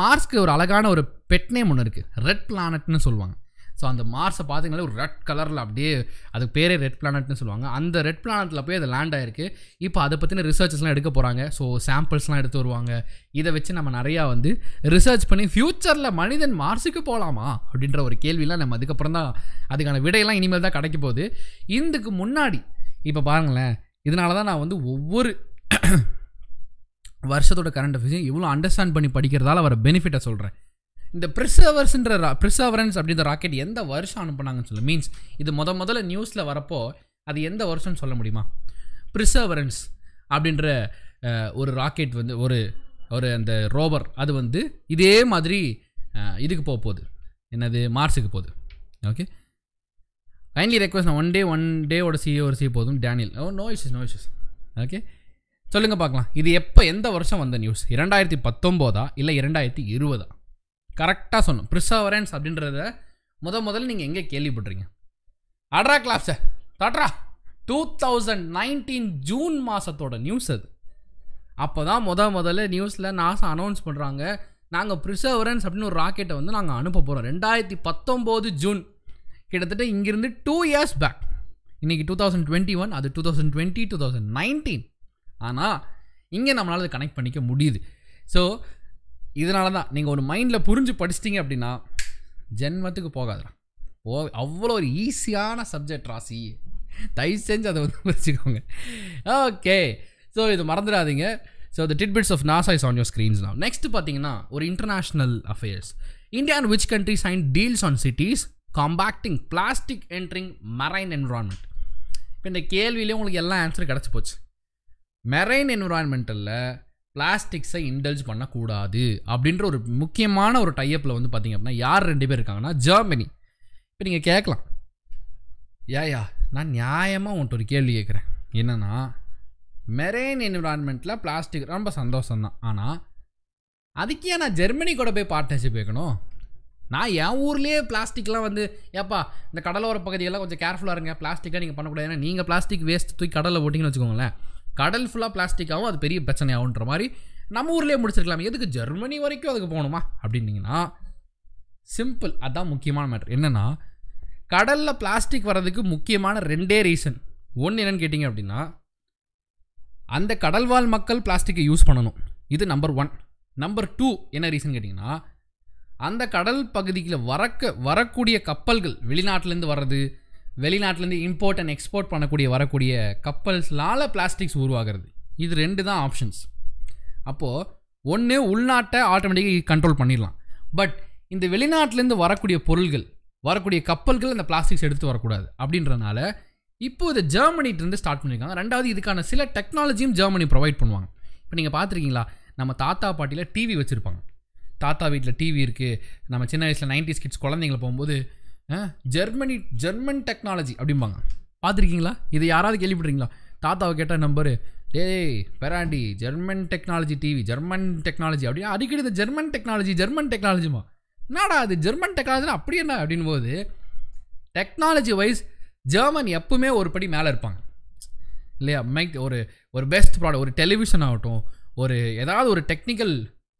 மார்ஸ்க்கு ஒரு அழகான ஒரு பெட் நேம் ஒன்று இருக்குது ரெட் பிளானட்னு சொல்லுவாங்க ஸோ அந்த மார்ஸை பார்த்தீங்கன்னா ஒரு ரெட் கலரில் அப்படியே அதுக்கு பேரே ரெட் பிளானட்னு சொல்லுவாங்க அந்த ரெட் பிளானட்டில் போய் அது லேண்ட் ஆகிருக்கு இப்போ அதை பற்றின ரிசர்ச்சஸ்லாம் எடுக்க போகிறாங்க ஸோ சாம்பிள்ஸ்லாம் எடுத்து வருவாங்க இதை வச்சு நம்ம நிறையா வந்து ரிசர்ச் பண்ணி ஃப்யூச்சரில் மனிதன் மார்ஸுக்கு போகலாமா அப்படின்ற ஒரு கேள்விலாம் நம்ம அதுக்கப்புறம் தான் அதுக்கான விடையெல்லாம் இனிமேல் தான் கிடைக்க போகுது இதுக்கு முன்னாடி இப்போ பாருங்களேன் இதனால தான் நான் வந்து ஒவ்வொரு வருஷத்தோட கரண்ட் அஃபேர்ஸையும் இவ்வளோ அண்டர்ஸ்டாண்ட் பண்ணி படிக்கிறதால வர பெனிஃபிட்டை சொல்கிறேன் இந்த ப்ரிசர்வர்ஸ்ன்ற ப்ரிசவரன்ஸ் அப்படின்ற ராக்கெட் எந்த வருஷம் அனுப்புனாங்கன்னு சொல்லு மீன்ஸ் இது முத முதல்ல நியூஸில் வரப்போ அது எந்த வருஷம்னு சொல்ல முடியுமா ப்ரிசர்வரன்ஸ் அப்படின்ற ஒரு ராக்கெட் வந்து ஒரு ஒரு அந்த ரோவர் அது வந்து இதே மாதிரி இதுக்கு போக போகுது என்னது மார்ஸுக்கு போகுது ஓகே கைண்ட்லி ரெக்வஸ்ட் நான் ஒன் டே ஒன் டேவோட சிஏ ஒரு சிஏ போதும் Daniel oh no issues no issues okay சொல்லுங்கள் பார்க்கலாம் இது எப்போ எந்த வருஷம் வந்த நியூஸ் இரண்டாயிரத்தி பத்தொம்போதா இல்லை இரண்டாயிரத்தி இருபதா கரெக்டாக சொன்னோம் ப்ரிசர்வரன்ஸ் அப்படின்றத முத முதல்ல நீங்கள் எங்கே கேள்விப்படுறீங்க அட்ரா கிளாப்ஸை தாட்ரா டூ தௌசண்ட் நைன்டீன் ஜூன் மாதத்தோட நியூஸ் அது அப்போ தான் முத முதல்ல நியூஸில் நாசா அனௌன்ஸ் பண்ணுறாங்க நாங்கள் ப்ரிசர்வரன்ஸ் அப்படின்னு ஒரு ராக்கெட்டை வந்து நாங்கள் அனுப்ப போகிறோம் ரெண்டாயிரத்தி பத்தொம்போது ஜூன் கிட்டத்தட்ட இங்கேருந்து டூ இயர்ஸ் பேக் இன்றைக்கி டூ தௌசண்ட் டுவெண்ட்டி ஒன் அது two thousand twenty two thousand nineteen ஆனால் இங்கே நம்மளால் அதை கனெக்ட் பண்ணிக்க முடியுது ஸோ இதனால தான் நீங்கள் ஒரு மைண்டில் புரிஞ்சு படிச்சிட்டிங்க அப்படின்னா ஜென்மத்துக்கு போகாதுடா ஓ அவ்வளோ ஒரு ஈஸியான சப்ஜெக்ட் ராசி தயவு செஞ்சு அதை வந்து வச்சுக்கோங்க ஓகே ஸோ இது மறந்துடாதீங்க so the tidbits of NASA is on your screens நான் நெக்ஸ்ட் பார்த்தீங்கன்னா ஒரு international affairs India and which country sign deals on cities combating plastic entering marine environment இப்போ இந்த கேள்வியிலே உங்களுக்கு எல்லாம் ஆன்சர் கிடச்சி போச்சு மெரைன் என்விரான்மெண்ட்டில் பிளாஸ்டிக்ஸை இண்டல்ஜ் பண்ணக்கூடாது அப்படின்ற ஒரு முக்கியமான ஒரு டைப்பில் வந்து பார்த்திங்க அப்படின்னா யார் ரெண்டு பேர் இருக்காங்கன்னா ஜெர்மனி இப்போ நீங்கள் கேட்கலாம் ஏயா நான் நியாயமாக உன்ட்டு ஒரு கேள்வி கேட்குறேன் என்னென்னா மெரெயின் என்விரான்மெண்ட்டில் பிளாஸ்டிக் ரொம்ப சந்தோஷம்தான் ஆனால் அதுக்கே நான் ஜெர்மனி கூட போய் பார்ட்னர்ஷிப் வைக்கணும் நான் என் ஊர்லேயே பிளாஸ்டிக்லாம் வந்து ஏப்பா இந்த கடலோர பகுதியெல்லாம் கொஞ்சம் கேர்ஃபுல்லாக இருங்க பிளாஸ்டிக்காக நீங்கள் பண்ணக்கூடாது ஏன்னா நீங்கள் பிளாஸ்டிக் வேஸ்ட் தூக்கி கடலில் போட்டிங்கன்னு வச்சுக்கோங்களேன் கடல் ஃபுல்லாக பிளாஸ்டிக்காகவும் அது பெரிய பிரச்சனை ஆகுன்ற மாதிரி நம்ம ஊர்லேயே முடிச்சிருக்கலாம் எதுக்கு ஜெர்மனி வரைக்கும் அதுக்கு போகணுமா அப்படின்னிங்கன்னா சிம்பிள் அதுதான் முக்கியமான மேட்ரு என்னென்னா கடலில் பிளாஸ்டிக் வர்றதுக்கு முக்கியமான ரெண்டே ரீசன் ஒன்று என்னென்னு கேட்டிங்க அப்படின்னா அந்த கடல்வாழ் மக்கள் பிளாஸ்டிக்கை யூஸ் பண்ணணும் இது நம்பர் ஒன் நம்பர் டூ என்ன ரீசன் கேட்டிங்கன்னா அந்த கடல் பகுதியில் வரக்க வரக்கூடிய கப்பல்கள் வெளிநாட்டிலேருந்து வர்றது வெளிநாட்டிலேருந்து இம்போர்ட் அண்ட் எக்ஸ்போர்ட் பண்ணக்கூடிய வரக்கூடிய கப்பல்ஸ்லால் பிளாஸ்டிக்ஸ் உருவாகிறது இது ரெண்டு தான் ஆப்ஷன்ஸ் அப்போது ஒன்று உள்நாட்டை ஆட்டோமேட்டிக்காக கண்ட்ரோல் பண்ணிடலாம் பட் இந்த வெளிநாட்டிலேருந்து வரக்கூடிய பொருள்கள் வரக்கூடிய கப்பல்கள் அந்த பிளாஸ்டிக்ஸ் எடுத்து வரக்கூடாது அப்படின்றனால இப்போ இது ஜெர்மனிட்டிருந்து ஸ்டார்ட் பண்ணியிருக்காங்க ரெண்டாவது இதுக்கான சில டெக்னாலஜியும் ஜெர்மனி ப்ரொவைட் பண்ணுவாங்க இப்போ நீங்கள் பார்த்துருக்கீங்களா நம்ம தாத்தா பாட்டியில் டிவி வச்சுருப்பாங்க தாத்தா வீட்டில் டிவி இருக்குது நம்ம சின்ன வயசில் நைன்டி ஸ்கிட்ஸ் குழந்தைங்களை போகும்போது ஜெர்மனி ஜெர்மன் டெக்னாலஜி அப்படிம்பாங்க பார்த்துருக்கீங்களா இதை யாராவது கேள்விப்படுறீங்களா தாத்தாவை கேட்ட நம்பரு டேய் பெராண்டி German technology TV German technology அப்படியே அடிக்கடி இந்த ஜெர்மன் டெக்னாலஜி ஜெர்மன் டெக்னாலஜிமா என்னடா அது ஜெர்மன் டெக்னாலஜி அப்படி என்ன அப்படின்போது போது டெக்னாலஜி வைஸ் ஜெர்மன் எப்பவுமே ஒரு படி மேலே இருப்பாங்க இல்லையா மைக் ஒரு ஒரு பெஸ்ட் ப்ராடக்ட் ஒரு டெலிவிஷன் ஆகட்டும் ஒரு ஏதாவது ஒரு டெக்னிக்கல்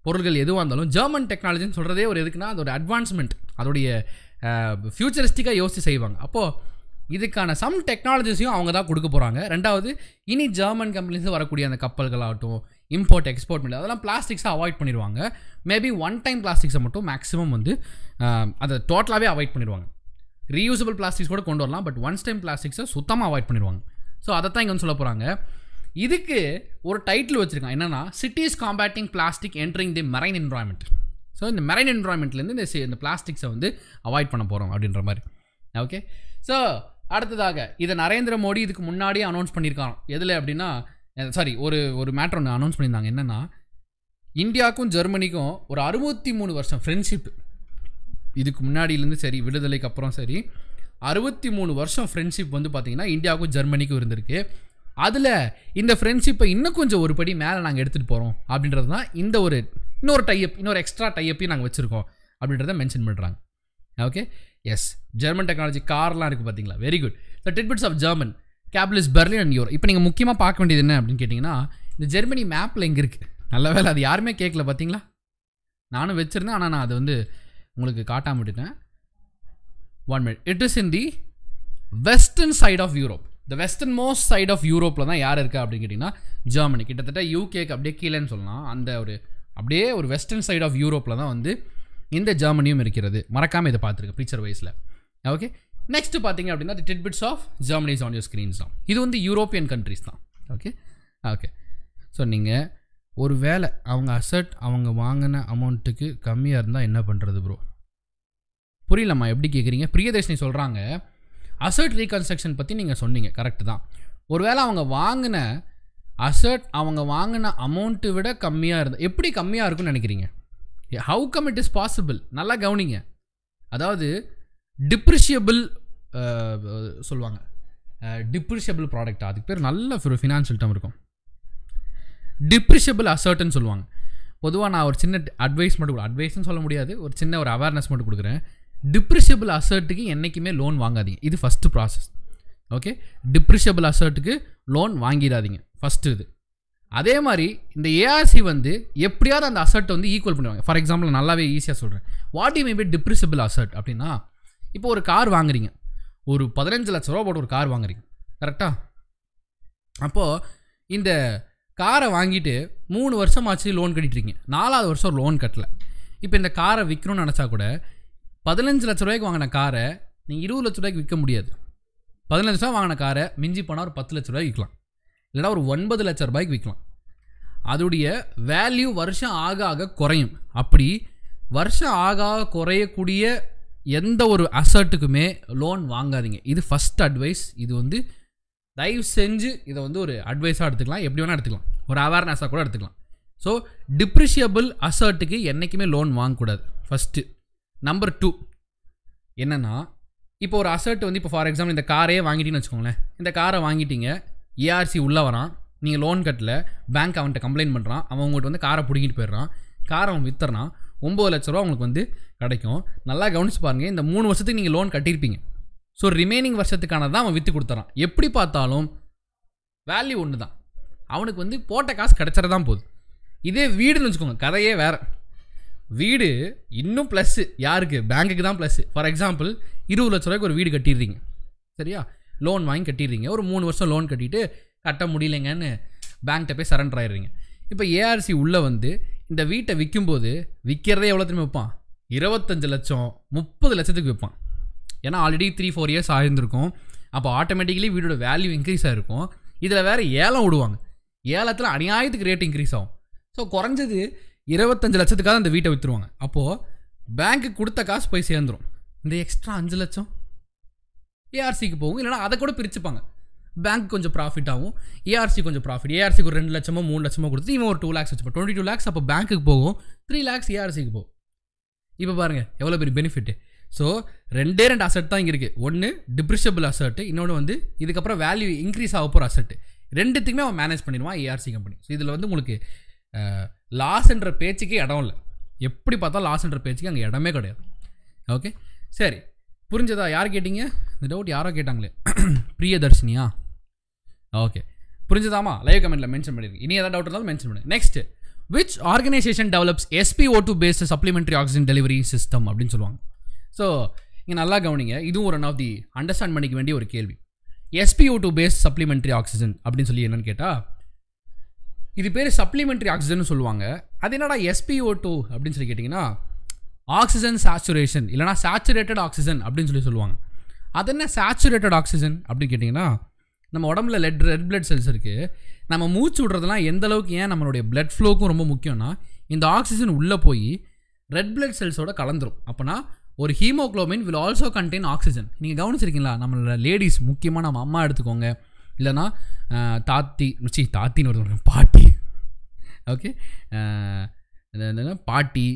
பொருள்கள் எதுவாக இருந்தாலும் ஜெர்மன் டெக்னாலஜின்னு சொல்கிறதே ஒரு எதுக்குன்னா அதோட அட்வான்ஸ்மெண்ட் அதோடைய ஃப்யூச்சரிஸ்டிக்காக யோசித்து செய்வாங்க அப்போது இதுக்கான சம் டெக்னாலஜிஸையும் அவங்க தான் கொடுக்க போகிறாங்க ரெண்டாவது இனி ஜெர்மன் கம்பெனிஸ் வரக்கூடிய அந்த கப்பல்கள் ஆகட்டும் இம்போர்ட் எக்ஸ்போர்ட் பண்ணி அதெல்லாம் பிளாஸ்டிக்ஸாக அவாய்ட் பண்ணிடுவாங்க மேபி ஒன் டைம் பிளாஸ்டிக்ஸை மட்டும் மேக்ஸிமம் வந்து அதை டோட்டலாகவே அவாய்ட் பண்ணிடுவாங்க ரீயூசபிள் பிளாஸ்டிக்ஸ் கூட கொண்டு வரலாம் பட் ஒன்ஸ் டைம் பிளாஸ்டிக்ஸை சுத்தமாக அவாய்ட் பண்ணிடுவாங்க ஸோ அதை தான் இங்கே வந்து சொல்ல போகிறாங்க இதுக்கு ஒரு டைட்டில் வச்சுருக்கான் என்னென்னா cities combating plastic entering the marine environment so இந்த மெரைன் என்வரான்மெண்ட்லேருந்து இந்த இந்த பிளாஸ்டிக்ஸை வந்து அவாய்ட் பண்ண போகிறோம் அப்படின்ற மாதிரி ஓகே ஸோ அடுத்ததாக இதை நரேந்திர மோடி இதுக்கு முன்னாடியே அனௌன்ஸ் பண்ணியிருக்காங்க எதில் அப்படின்னா சாரி ஒரு ஒரு மேட்ரு ஒன்று அனௌன்ஸ் பண்ணியிருந்தாங்க என்னென்னா இந்தியாவுக்கும் ஜெர்மனிக்கும் ஒரு அறுபத்தி மூணு வருஷம் ஃப்ரெண்ட்ஷிப் இதுக்கு முன்னாடியிலேருந்து சரி விடுதலைக்கு அப்புறம் சரி அறுபத்தி மூணு வருஷம் ஃப்ரெண்ட்ஷிப் வந்து பார்த்திங்கன்னா இந்தியாவுக்கும் ஜெர்மனிக்கும் இருந்திருக்கு அதில் இந்த ஃப்ரெண்ட்ஷிப்பை இன்னும் கொஞ்சம் ஒரு படி மேலே நாங்கள் எடுத்துகிட்டு போகிறோம் அப்படின்றது தான் இந்த ஒரு இன்னொரு டைப் இன்னொரு எக்ஸ்ட்ரா டைப்பையும் நாங்கள் வச்சுருக்கோம் அப்படின்றத மென்ஷன் பண்ணுறாங்க ஓகே எஸ் ஜெர்மன் டெக்னாலஜி கார்லாம் இருக்குது பார்த்தீங்களா very good the tidbits of German capitals Berlin and euro இப்போ நீங்கள் முக்கியமாக பார்க்க வேண்டியது என்ன அப்படின்னு கேட்டிங்கன்னா இந்த ஜெர்மனி மேப்பில் எங்கே இருக்குது நல்ல வேலை அது யாருமே கேட்கல பார்த்தீங்களா நானும் வச்சுருந்தேன் ஆனால் நான் அதை வந்து உங்களுக்கு காட்டாமல் விட்டுட்டேன் one minute it is in the western side of Europe the western most side of யூரோப்பில் தான் யார் இருக்கா அப்படின்னு கேட்டிங்கன்னா ஜெர்மனி கிட்டத்தட்ட யூகேக்கு அப்படியே கீழேன்னு சொல்லலாம் அந்த ஒரு அப்படியே ஒரு வெஸ்டர்ன் சைட் ஆஃப் யூரோப்பில் தான் வந்து இந்த ஜெர்மனியும் இருக்கிறது மறக்காமல் இதை பார்த்துருங்க பிக்சர் வைஸில் ஓகே நெக்ஸ்ட்டு பார்த்தீங்க அப்படின்னா tidbits of Germany's on your screens தான் இது வந்து யூரோப்பியன் கண்ட்ரிஸ் தான் ஓகே ஓகே ஸோ நீங்கள் ஒரு வேலை அவங்க அசட் அவங்க வாங்கின அமௌண்ட்டுக்கு கம்மியாக இருந்தால் என்ன பண்ணுறது ப்ரோ புரியலம்மா எப்படி கேட்குறீங்க பிரியதர்ஷினி சொல்கிறாங்க அசர்ட் ரீகன்ஸ்ட்ரக்ஷன் பற்றி நீங்கள் சொன்னீங்க கரெக்டு தான் ஒருவேளை அவங்க வாங்கின அசர்ட் அவங்க வாங்கின அமௌண்ட்டு விட கம்மியாக இருந்தது எப்படி கம்மியாக இருக்கும்னு நினைக்கிறீங்க how come it is possible நல்லா கவனிங்க அதாவது டிப்ரிஷியபிள் சொல்லுவாங்க டிப்ரிஷியபிள் ப்ராடக்ட் அதுக்கு பேர் நல்ல ஃபினான்ஷியல் டம் இருக்கும் டிப்ரிஷியபிள் அசர்ட்னு சொல்லுவாங்க பொதுவாக நான் ஒரு சின்ன அட்வைஸ் மட்டும் அட்வைஸ்னு சொல்ல முடியாது ஒரு சின்ன ஒரு அவேர்னஸ் மட்டும் கொடுக்குறேன் டிப்ரிஷியபிள் அசர்ட்டுக்கு என்றைக்குமே லோன் வாங்காதீங்க இது ஃபஸ்ட்டு ப்ராசஸ் ஓகே டிப்ரிஷியபிள் அசர்ட்டுக்கு லோன் வாங்கிடாதீங்க ஃபஸ்ட்டு இது அதே மாதிரி இந்த ஏஆர்சி வந்து எப்படியாவது அந்த அசட்டை வந்து ஈக்குவல் பண்ணுவாங்க ஃபார் எக்ஸாம்பிள் நல்லாவே ஈஸியாக சொல்கிறேன் what you may be depreciable asset அப்படின்னா இப்போ ஒரு கார் வாங்குறீங்க ஒரு பதினஞ்சு லட்ச ரூபா போட்டு ஒரு கார் வாங்குறீங்க கரெக்டாக அப்போது இந்த காரை வாங்கிட்டு மூணு வருஷம் ஆச்சு லோன் கட்டிட்டுருங்க நாலாவது வருஷம் லோன் கட்டலை இப்போ இந்த காரை விற்கணும்னு நினச்சா கூட பதினஞ்சு லட்ச ரூபாய்க்கு வாங்கின காரை நீங்கள் இருபது லட்ச ரூபாய்க்கு விற்க முடியாது பதினஞ்சு லட்சம் வாங்கின காரை மிஞ்சி போனால் ஒரு பத்து லட்ச ரூபாய்க்கு விற்கலாம் இல்லைனா ஒரு ஒன்பது லட்ச ரூபாய்க்கு விற்கலாம் அதோடைய வேல்யூ வருஷம் ஆக ஆக குறையும் அப்படி வருஷம் ஆக ஆக குறையக்கூடிய எந்த ஒரு அசர்ட்டுக்குமே லோன் வாங்காதீங்க இது ஃபஸ்ட் அட்வைஸ் இது வந்து தயவு செஞ்சு இதை வந்து ஒரு அட்வைஸாக எடுத்துக்கலாம் எப்படி வேணால் எடுத்துக்கலாம் ஒரு அவேர்னஸாக கூட எடுத்துக்கலாம் ஸோ டிப்ரிஷியபிள் அசர்ட்டுக்கு என்றைக்குமே லோன் வாங்கக்கூடாது ஃபஸ்ட்டு நம்பர் டூ என்னென்னா இப்போ ஒரு அசர்ட் வந்து இப்போ ஃபார் எக்ஸாம்பிள் இந்த காரே வாங்கிட்டீங்கன்னு வச்சுக்கோங்களேன் இந்த காரை வாங்கிட்டீங்க ஏஆர்சி உள்ளே வரான் நீங்கள் லோன் கட்டல பேங்க் அவன்கிட்ட கம்ப்ளைண்ட் பண்ணுறான் அவன் உங்கள்கிட்ட வந்து காரை பிடிக்கிட்டு போயிடுறான் காரை அவன் வித்துறான் ஒம்பது லட்ச ரூபா உங்களுக்கு வந்து கிடைக்கும் நல்லா கவனிச்சு பாருங்கள் இந்த மூணு வருஷத்துக்கு நீங்கள் லோன் கட்டியிருப்பீங்க ஸோ ரிமைனிங் வருஷத்துக்கான தான் அவன் விற்று கொடுத்துறான் எப்படி பார்த்தாலும் வேல்யூ ஒன்று தான் அவனுக்கு வந்து போட்ட காசு கிடச்சிட தான் போகுது இதே வீடுன்னு வச்சுக்கோங்க கதையே வேறு வீடு இன்னும் ப்ளஸ்ஸு யாருக்கு பேங்க்குக்கு தான் ப்ளஸ்ஸு ஃபார் எக்ஸாம்பிள் இருபது லட்ச ரூபாய்க்கு ஒரு வீடு கட்டிடுறீங்க சரியா லோன் வாங்கி கட்டிடுறீங்க ஒரு மூணு வருஷம் லோன் கட்டிட்டு கட்ட முடியலைங்கன்னு பேங்க்கிட்ட போய் சரண்டர் ஆயிடுறீங்க இப்போ ஏஆர்சி உள்ளே வந்து இந்த வீட்டை விற்கும்போது விற்கிறதே எவ்வளோ திரும்ப விற்பான் இருபத்தஞ்சு லட்சம் முப்பது லட்சத்துக்கு விற்பான் ஏன்னா ஆல்ரெடி த்ரீ ஃபோர் இயர்ஸ் ஆயிருந்திருக்கும் அப்போ ஆட்டோமேட்டிக்கலி வீடோட வேல்யூ இன்க்ரீஸ் ஆகிருக்கும் இதில் வேறு ஏலம் விடுவாங்க ஏலத்தில் அநியாயத்துக்கு ரேட் இன்க்ரீஸ் ஆகும் ஸோ குறைஞ்சது இருபத்தஞ்சு லட்சத்துக்காக அந்த வீட்டை விற்றுருவாங்க அப்போது பேங்க்கு கொடுத்த காசு போய் சேர்ந்துடும் இந்த எக்ஸ்ட்ரா அஞ்சு லட்சம் ஏஆர்சிக்கு போகும் இல்லைனா அதை கூட பிரிச்சுப்பாங்க பேங்க் கொஞ்சம் ப்ராஃபிட் ஆகும் ஏஆர்சி கொஞ்சம் ப்ராஃபிட் ஏஆர்சிக்கு ஒரு ரெண்டு லட்சமோ மூணு லட்சமோ கொடுத்து இவன் ஒரு டூ லேக்ஸ் வச்சுப்போம் டுவெண்ட்டி டூ லேக்ஸ் அப்போ பேங்க்குக்கு போகும் த்ரீ லேக்ஸ் ஏஆர்சிக்கு போகும் இப்போ பாருங்கள் எவ்வளோ பெரிய பெனிஃபிட்டு ஸோ ரெண்டே ரெண்டு அசட் தான் இங்கே இருக்குது ஒன்று டிப்ரிஷபிள் அசட்டு இன்னொன்று வந்து இதுக்கப்புறம் வேல்யூ இன்க்ரீஸ் ஆக போகிற அசட்டு ரெண்டுத்துக்குமே அவன் மேனேஜ் பண்ணிடுவான் ஏஆர்சி கம்பெனி ஸோ இதில் வந்து உங்களுக்கு லாஸ்ன்ற பேச்சுக்கே இடம் இல்லை எப்படி பார்த்தா லாஸ்ன்ற பேச்சுக்கு அங்கே இடமே கிடையாது ஓகே சரி புரிஞ்சதா யார் கேட்டீங்க இந்த டவுட் யாரோ கேட்டாங்களே (clears throat) பிரியதர்ஷினியா ஓகே புரிஞ்சதாமா லைவ் கமெண்ட்டில் மென்ஷன் பண்ணிருக்கு இனி ஏதாவது டவுட் இருந்தாலும் மென்ஷன் பண்ணுங்க next which organisation develops SP O two based supplementary oxygen delivery system அப்படின்னு சொல்லுவாங்க ஸோ இங்கே நல்லா கவனிங்க இதுவும் ஒரு ஆஃப் தி அண்டர்ஸ்டாண்ட் பண்ணிக்க வேண்டிய ஒரு கேள்வி SP O two based supplementary oxygen அப்படின்னு சொல்லி என்னென்னு கேட்டால் இது பேர் சப்ளிமெண்ட்ரி ஆக்சிஜன் சொல்லுவாங்க அது என்னடா எஸ்பிஓ டூ அப்படின்னு சொல்லி கேட்டிங்கன்னா ஆக்சிஜன் சேச்சுரேஷன் இல்லைனா சேச்சுரேட்டட் ஆக்சிஜன் அப்படின்னு சொல்லி சொல்லுவாங்க அது என்ன சேச்சுரேட்டட் ஆக்சிஜன் அப்படின்னு கேட்டிங்கன்னா நம்ம உடம்புல லெட் ரெட் பிளட் செல்ஸ் இருக்குது நம்ம மூச்சு விடுறதுலாம் எந்த அளவுக்கு ஏன் நம்மளுடைய பிளட் ஃப்ளோக்கும் ரொம்ப முக்கியம்னா இந்த ஆக்சிஜன் உள்ளே போய் ரெட் பிளட் செல்ஸோட கலந்துரும் அப்போனா ஒரு haemoglobin will also contain oxygen நீங்கள் கவனிச்சிருக்கீங்களா நம்மளோட லேடிஸ் முக்கியமாக நம்ம அம்மா எடுத்துக்கோங்க இல்லைனா தாத்தி சி தாத்தின்னு ஒரு பாட்டி ஓகே பாட்டி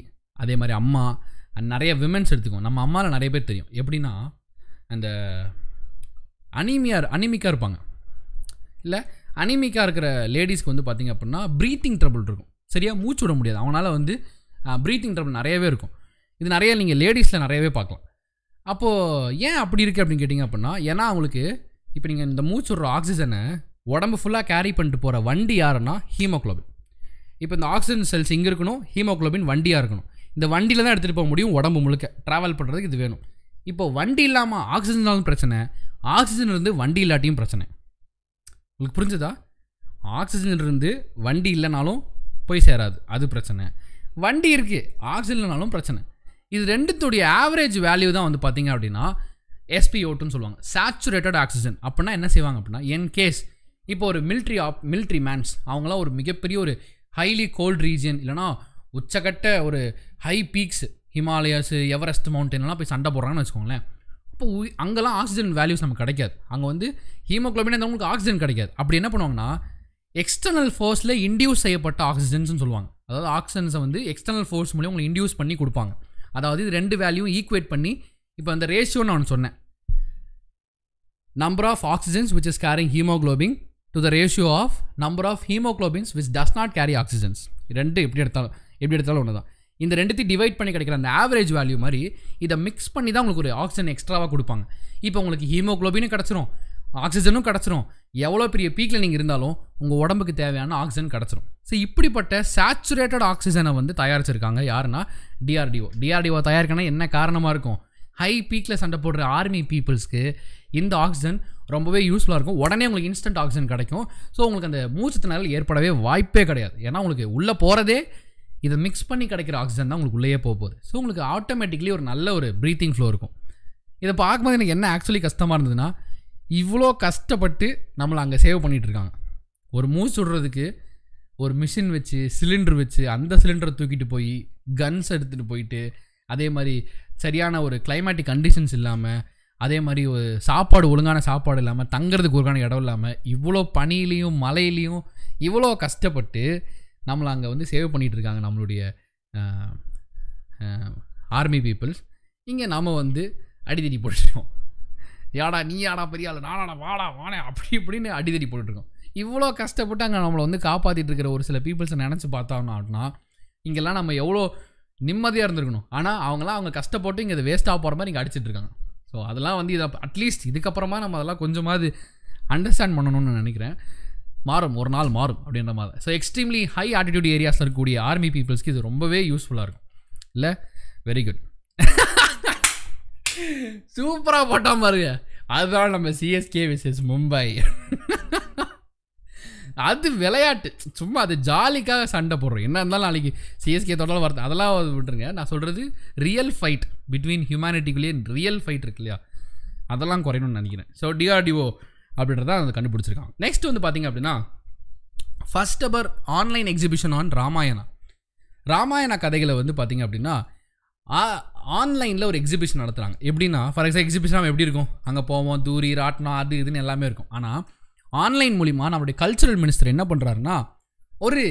அதே மாதிரி அம்மா நிறைய விமென்ஸ் எடுத்துக்கோங்க நம்ம அம்மாவில் நிறைய பேர் தெரியும் எப்படின்னா அந்த அனிமியார் அனிமிக்காக இருப்பாங்க இல்லை அனிமிக்காக இருக்கிற லேடிஸ்க்கு வந்து பார்த்திங்க அப்படின்னா ப்ரீத்திங் ட்ரபுள் இருக்கும் சரியாக மூச்சு விட முடியாது அவனால் வந்து ப்ரீத்திங் ட்ரபுள் நிறையவே இருக்கும் இது நிறைய நீங்கள் லேடிஸில் நிறையவே பார்க்கலாம் அப்போது ஏன் அப்படி இருக்குது அப்படின்னு கேட்டிங்க அப்படின்னா ஏன்னா அவங்களுக்கு இப்போ நீங்கள் இந்த மூச்சு விடுற ஆக்சிஜனை உடம்பு ஃபுல்லாக கேரி பண்ணிட்டு போகிற வண்டி யாருன்னா ஹீமோக்ளோபின் இப்போ இந்த ஆக்சிஜன் செல்ஸ் இங்கே இருக்கணும் ஹீமோக்ளோபின் வண்டியாக இருக்கணும் இந்த வண்டியில் தான் எடுத்துகிட்டு போக முடியும் உடம்பு முழுக்க ட்ராவல் பண்ணுறதுக்கு இது வேணும் இப்போ வண்டி இல்லாமல் ஆக்சிஜன்னாலும் பிரச்சனை ஆக்சிஜன் இருந்து வண்டி இல்லாட்டியும் பிரச்சனை உங்களுக்கு புரிஞ்சுதா ஆக்சிஜன் இருந்து வண்டி இல்லைனாலும் போய் சேராது அது பிரச்சனை வண்டி இருக்குது ஆக்சிஜன் இல்லைனாலும் பிரச்சனை இது ரெண்டுத்துடைய ஆவரேஜ் வேல்யூ தான் வந்து பார்த்திங்க அப்படின்னா எஸ்பிஓட்டுன்னு சொல்லுவாங்க சேச்சுரேட்டட் ஆக்சிஜன் அப்படின்னா என்ன செய்வாங்க அப்படின்னா என் கேஸ் இப்போ ஒரு மிலிட்ரி ஆப் மிலிட்ரி மேன்ஸ் அவங்களாம் ஒரு மிகப்பெரிய ஒரு ஹைலி கோல்ட் ரீஜியன் இல்லைனா உச்சக்கட்ட ஒரு ஹை பீக்ஸ் ஹிமாலயாஸ் எவரெஸ்ட் மவுண்டெயின்லாம் போய் சண்டை போடுறாங்கன்னு வச்சுக்கோங்களேன் அப்போ அங்கெல்லாம் ஆக்சிஜன் வேல்யூஸ் நமக்கு கிடைக்காது அங்கே வந்து ஹீமோக்ளோபின் அவங்களுக்கு ஆக்சிஜன் கிடைக்காது அப்படி என்ன பண்ணுவாங்கன்னா எக்ஸ்டர்னல் ஃபோர்ஸில் இன்டியூஸ் செய்யப்பட்ட ஆக்சிஜன்ஸ்னு சொல்லுவாங்க அதாவது ஆக்சிஜன்ஸை வந்து எக்ஸ்டர்னல் ஃபோர்ஸ் மூலியம் உங்களுக்கு இன்டியூஸ் பண்ணி கொடுப்பாங்க அதாவது இது ரெண்டு வேல்யூ ஈக்குவேட் பண்ணி இப்போ அந்த ரேஷியோன்னு நான் சொன்னேன் number of oxygens which is carrying haemoglobin to the ratio of number of haemoglobins which does not carry oxygens ரெண்டு எப்படி எடுத்தாலும் எப்படி எடுத்தாலும் ஒன்று தான் இந்த ரெண்டுத்தையும் டிவைட் பண்ணி கிடைக்கிற அந்த ஆவரேஜ் வேல்யூ மாதிரி இதை மிக்ஸ் பண்ணி தான் உங்களுக்கு ஒரு ஆக்சிஜன் எக்ஸ்ட்ராவாக கொடுப்பாங்க இப்போ உங்களுக்கு ஹீமோக்ளோபினும் கிடச்சிரும் ஆக்சிஜனும் கிடச்சிரும் எவ்வளோ பெரிய பீக்கில் நீங்கள் இருந்தாலும் உங்கள் உடம்புக்கு தேவையான ஆக்சிஜன் கிடச்சிரும் ஸோ இப்படிப்பட்ட சேச்சுரேட்டட் ஆக்சிஜனை வந்து தயாரிச்சிருக்காங்க யாருன்னா டிஆர்டிஓ டிஆர்டிஓ தயாரிக்கனா என்ன காரணமாக இருக்கும் ஹை பீக்கில் சண்டை போடுற ஆர்மி பீப்புள்ஸ்க்கு இந்த ஆக்சிஜன் ரொம்பவே யூஸ்ஃபுல்லாக இருக்கும் உடனே உங்களுக்கு இன்ஸ்டன்ட் ஆக்சிஜன் கிடைக்கும் ஸோ உங்களுக்கு அந்த மூச்சுத்தினால் ஏற்படவே வாய்ப்பே கிடையாது ஏன்னா உங்களுக்கு உள்ளே போகிறதே இதை மிக்ஸ் பண்ணி கிடைக்கிற ஆக்சிஜன் தான் உங்களுக்கு உள்ளேயே போக போகுது ஸோ உங்களுக்கு ஆட்டோமேட்டிக்லி ஒரு நல்ல ஒரு ப்ரீத்திங் ஃப்ளோ இருக்கும் இதை பார்க்கும்போது எனக்கு என்ன ஆக்சுவலி கஷ்டமாக இருந்ததுன்னா இவ்வளோ கஷ்டப்பட்டு நம்மளை அங்கே சேவ் பண்ணிகிட்ருக்காங்க ஒரு மூச்சு விடுறதுக்கு ஒரு மிஷின் வச்சு சிலிண்டர் வச்சு அந்த சிலிண்டரை தூக்கிட்டு போய் கன்ஸ் எடுத்துகிட்டு போயிட்டு அதே மாதிரி சரியான ஒரு கிளைமேட்டிக் கண்டிஷன்ஸ் இல்லாமல் அதே மாதிரி ஒரு சாப்பாடு ஒழுங்கான சாப்பாடு இல்லாமல் தங்குறதுக்கு ஒழுங்கான இடம் இல்லாமல் இவ்வளோ பனியிலையும் மலையிலையும் இவ்வளோ கஷ்டப்பட்டு நம்மளை அங்கே வந்து சேவ் பண்ணிகிட்ருக்காங்க நம்மளுடைய ஆர்மி பீப்புள்ஸ் இங்கே நாம் வந்து அடிதடி போட்டுருக்கோம் யாடா நீ யாடா பெரிய ஆள் நானாடா வாடா வானே அப்படி இப்படின்னு அடிதடி போட்டுட்ருக்கோம் இவ்வளோ கஷ்டப்பட்டு அங்கே நம்மளை வந்து காப்பாற்றிட்டு இருக்கிற ஒரு சில பீப்புள்ஸை நினச்சி பார்த்தோம்னா அப்படின்னா இங்கெல்லாம் நம்ம எவ்வளோ நிம்மதியாக இருந்திருக்கணும் ஆனால் அவங்களாம் அவங்க கஷ்டப்பட்டு இங்கே இதை வேஸ்ட்டாக போகிற மாதிரி இங்கே அடிச்சிட்ருக்காங்க ஸோ அதெல்லாம் வந்து இதை அட்லீஸ்ட் இதுக்கப்புறமா நம்ம அதெல்லாம் கொஞ்சமாவது அண்டர்ஸ்டாண்ட் பண்ணணும்னு நினைக்கிறேன் மாறும் ஒரு நாள் மாறும் அப்படின்ற மாதிரி ஸோ எக்ஸ்ட்ரீம்லி ஹை ஆட்டிடியூட் ஏரியாஸில் இருக்கக்கூடிய ஆர்மி பீப்புள்ஸ்க்கு இது ரொம்பவே யூஸ்ஃபுல்லாக இருக்கும் இல்லை வெரி குட் சூப்பராக போட்டால் பாருங்க அதுதான் நம்ம சிஎஸ்கே விசஸ் மும்பை அது விளையாட்டு சும்மா அது ஜாலிக்காக சண்டை போடுறோம் என்ன இருந்தாலும் நாளைக்கு சிஎஸ்கே தொடர்ந்து வருது அதெல்லாம் விட்டுருங்க நான் சொல்கிறது ரியல் ஃபைட் பிட்வீன் ஹியூமனிட்டிக்குள்ளேயே ரியல் ஃபைட் இருக்கு இல்லையா அதெல்லாம் குறையணும்னு நினைக்கிறேன் ஸோ டிஆர்டிஓ அப்படின்றத அதை கண்டுபிடிச்சிருக்காங்க நெக்ஸ்ட் வந்து பார்த்திங்க அப்படின்னா ஃபஸ்ட் அவர் online exhibition on Ramayana Ramayana கதைகளை வந்து பார்த்திங்க அப்படின்னா ஆன்லைனில் ஒரு எக்ஸிபிஷன் நடத்துகிறாங்க எப்படின்னா ஃபார் எக்ஸாம்பிள் எக்ஸிபிஷன் எப்படி இருக்கும் அங்கே போவோம் தூரி ராட்னா அது இதுன்னு எல்லாமே இருக்கும் ஆனால் ஆன்லைன் மூலிமா நம்மளுடைய கல்ச்சுரல் மினிஸ்டர் என்ன பண்ணுறாருன்னா ஒரு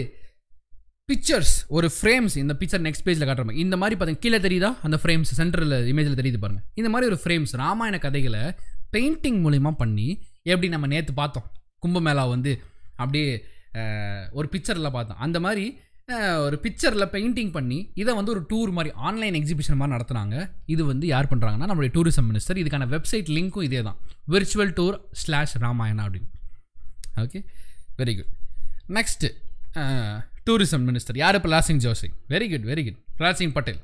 பிக்சர்ஸ் ஒரு ஃப்ரேம்ஸ் இந்த பிக்சர் நெக்ஸ்ட் பேஜில் காட்டுற மாதிரி இந்த மாதிரி பார்த்தீங்க கீழே தெரியுதா அந்த ஃப்ரேம்ஸ் சென்டரில் இமேஜில் தெரியுது பாருங்கள் இந்த மாதிரி ஒரு ஃப்ரேம்ஸ் ராமாயண கதைகளை பெயிண்டிங் மூலிமா பண்ணி எப்படி நம்ம நேற்று பார்த்தோம் கும்பமேளா வந்து அப்படியே ஒரு பிக்சரில் பார்த்தோம் அந்த மாதிரி ஒரு பிக்சரில் பெயிண்டிங் பண்ணி இதை வந்து ஒரு டூர் மாதிரி ஆன்லைன் எக்ஸிபிஷன் மாதிரி நடத்துனாங்க இது வந்து யார் பண்ணுறாங்கன்னா நம்மளுடைய டூரிசம் மினிஸ்டர் இதுக்கான வெப்சைட் லிங்க்கும் இதே தான் விர்ச்சுவல் டூர் ஸ்லாஷ் ராமாயணா அப்படின்னு okay very good next tourism minister யார் இப்போ லாசிங் ஜோசிங் very good very good Prahlad Patel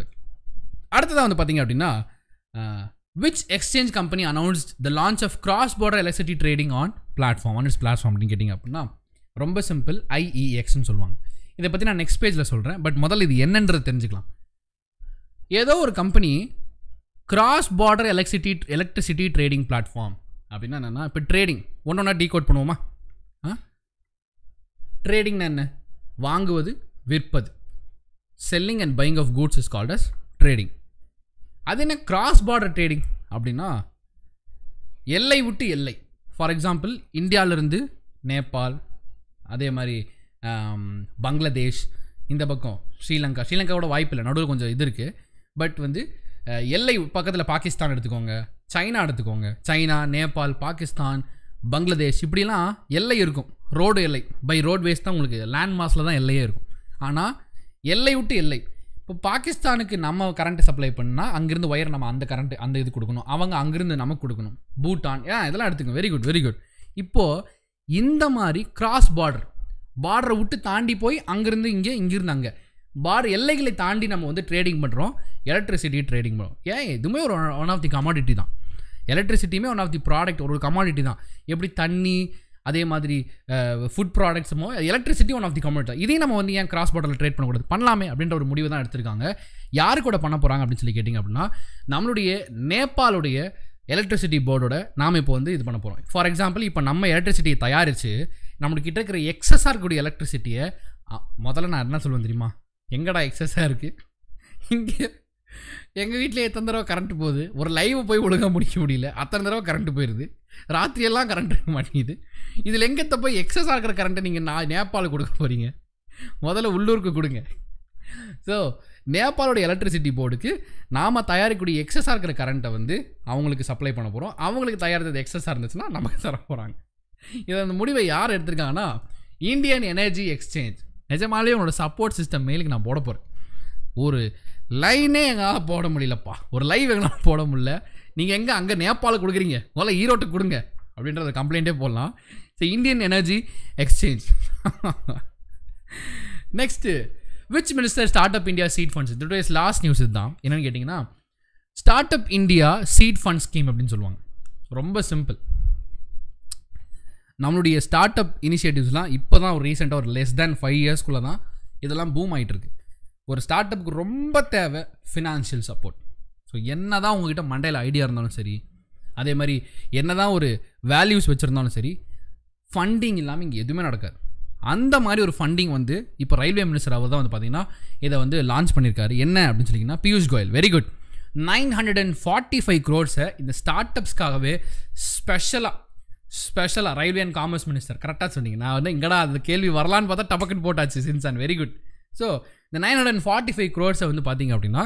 okay அடுத்ததாக வந்து பார்த்தீங்க அப்படின்னா which exchange company announce the launch of cross border electricity trading on platform on its platform அப்படின்னு கேட்டிங்க அப்படின்னா ரொம்ப சிம்பிள் ஐஇஎக்ஸ்னு e சொல்லுவாங்க இதை பற்றி நான் நெக்ஸ்ட் பேஜில் சொல்கிறேன் பட் முதல்ல இது என்னன்றது தெரிஞ்சுக்கலாம் ஏதோ ஒரு company cross border electricity electricity trading platform அப்படின்னா என்னென்னா இப்போ ட்ரேடிங் ஒன்று ஒன்றா டீகோட் பண்ணுவோமா ஆ ட்ரேடிங்னா என்ன வாங்குவது விற்பது selling and buying of goods is called as trading அது என்ன கிராஸ் பார்டர் ட்ரேடிங் அப்படின்னா எல்லை விட்டு எல்லை ஃபார் எக்ஸாம்பிள் இந்தியாவிலேருந்து நேபாள் அதே மாதிரி பங்களாதேஷ் இந்த பக்கம் ஸ்ரீலங்கா ஸ்ரீலங்காவோட வாய்ப்பு இல்லை நடுவில் கொஞ்சம் இது இருக்குது பட் வந்து எல்லை பக்கத்தில் பாகிஸ்தான் எடுத்துக்கோங்க சைனா எடுத்துக்கோங்க சைனா நேபாள் பாகிஸ்தான் பங்களாதேஷ் இப்படிலாம் எல்லை இருக்கும் ரோடு எல்லை பை ரோட்வேஸ் தான் உங்களுக்கு லேண்ட் மாஸில் தான் எல்லையே இருக்கும் ஆனால் எல்லை விட்டு எல்லை இப்போ பாகிஸ்தானுக்கு நம்ம கரண்ட்டு சப்ளை பண்ணால் அங்கேருந்து ஒயர் நம்ம அந்த கரண்ட் அந்த இது கொடுக்கணும் அவங்க அங்கேருந்து நமக்கு கொடுக்கணும் பூட்டான் ஏன் இதெல்லாம் எடுத்துங்க வெரி குட் வெரி குட் இப்போது இந்த மாதிரி கிராஸ் பார்டர் பார்டரை விட்டு தாண்டி போய் அங்கேருந்து இங்கே இங்கேருந்து அங்கே பார் எல்லைகளை தாண்டி நம்ம வந்து ட்ரேடிங் பண்ணுறோம் எலக்ட்ரிசிட்டி ட்ரேடிங் பண்ணுறோம் ஏன் எதுவுமே ஒரு ஒன் ஆஃப் தி கமாடிட்டி தான் எலக்ட்ரிசிட்டியுமே ஒன் ஆஃப் தி ப்ராடக்ட் ஒரு கமாடிட்டி தான் எப்படி தண்ணி அதே மாதிரி ஃபுட் ப்ராடக்ட்ஸுமோ electricity one of the commodity தான் இதையும் நம்ம வந்து ஏன் கிராஸ் பாட்டில் ட்ரேட் பண்ணக்கூடாது பண்ணலாமே அப்படின்ற ஒரு முடிவு தான் எடுத்திருக்காங்க யாரு கூட பண்ண போகிறாங்க அப்படின்னு சொல்லி கேட்டிங்க அப்படின்னா நம்மளுடைய நேபாளுடைய எலக்ட்ரிசிட்டி போர்டோட நாம் இப்போ வந்து இது பண்ண போகிறோம் ஃபார் எக்ஸாம்பிள் இப்போ நம்ம எலக்ட்ரிசிட்டியை தயாரித்து நம்மளுக்கிட்ட இருக்கிற எக்ஸஸாக இருக்கக்கூடிய எலக்ட்ரிசிட்டியை முதல்ல நான் என்ன சொல்லுவேன் தெரியுமா எங்கடா எக்ஸஸாக இருக்குது இங்கே எங்கள் வீட்டில் எத்தனை தடவை கரண்ட் போகுது ஒரு லைவை போய் ஒழுங்காக முடிக்க முடியல அத்தனை தடவை கரண்ட் போயிடுது ராத்திரியெல்லாம் கரண்ட் இருக்க மாட்டேங்குது இதில் எங்கத்த போய் எக்ஸஸ் ஆகிற கரண்ட்டை நீங்கள் நான் நேபாளுக்கு கொடுக்க போகிறீங்க முதல்ல உள்ளூருக்கு கொடுங்க ஸோ நேபாளோட எலக்ட்ரிசிட்டி போர்டுக்கு நாம் தயாரிக்கக்கூடிய எக்ஸஸாக இருக்கிற கரண்ட்டை வந்து அவங்களுக்கு சப்ளை பண்ண போகிறோம் அவங்களுக்கு தயாரித்தது எக்ஸஸாக இருந்துச்சுன்னா நமக்கு தர போகிறாங்க இதை அந்த முடிவை யார் எடுத்திருக்காங்கன்னா இந்தியன் எனர்ஜி எக்ஸ்சேஞ்ச் நிஜமாலேயே உங்களோட சப்போர்ட் சிஸ்டம் மெயிலுக்கு நான் போட போகிறேன் ஒரு லைனே எங்களால் போட முடியலப்பா ஒரு லைவ் எங்களால் (laughs) போட முடியல நீங்கள் எங்கே அங்கே நேபாளுக்கு கொடுக்குறீங்க முதல்ல ஈரோட்டுக்கு கொடுங்க அப்படின்றத கம்ப்ளைண்ட்டே போடலாம் so Indian energy exchange next which minister start up India seed funds two days last news இதுதான் என்னென்னு கேட்டிங்கன்னா start up India seed fund scheme அப்படின்னு சொல்லுவாங்க ரொம்ப சிம்பிள் நம்மளுடைய ஸ்டார்ட் அப் இனிஷியேட்டிவ்ஸ்லாம் இப்போ தான் ஒரு ரீசெண்டாக ஒரு லெஸ் தேன் ஃபைவ் இயர்ஸ்க்குள்ளே தான் இதெல்லாம் பூம் ஆகிட்டுருக்கு ஒரு ஸ்டார்ட் அப்புக்கு ரொம்ப தேவை ஃபினான்ஷியல் சப்போர்ட் ஸோ என்ன தான் உங்ககிட்ட மண்டையில் ஐடியா இருந்தாலும் சரி அதே மாதிரி என்ன தான் ஒரு வேல்யூஸ் வச்சுருந்தாலும் சரி ஃபண்டிங் இல்லாமல் இங்கே எதுவுமே நடக்காது அந்த மாதிரி ஒரு ஃபண்டிங் வந்து இப்போ ரயில்வே மினிஸ்டர் அவர் தான் வந்து பார்த்தீங்கன்னா இதை வந்து லான்ச் பண்ணியிருக்காரு என்ன அப்படின்னு சொல்லிங்கன்னா Piyush Goyal very good nine hundred and forty five குரோர்ஸை இந்த ஸ்டார்ட் அப்ஸ்க்காகவே ஸ்பெஷலாக ஸ்பெஷலாக ரயில்வே அண்ட் காமர்ஸ் மினிஸ்டர் கரெக்டாக சொன்னீங்க நான் வந்து இங்கடா அது கேள்வி வரலான்னு பார்த்தா டபக்குன்னு போட்டாச்சு சின்சான் வெரி குட் ஸோ இந்த nine hundred and forty five க்ரோர்ஸை வந்து பார்த்திங்க அப்படின்னா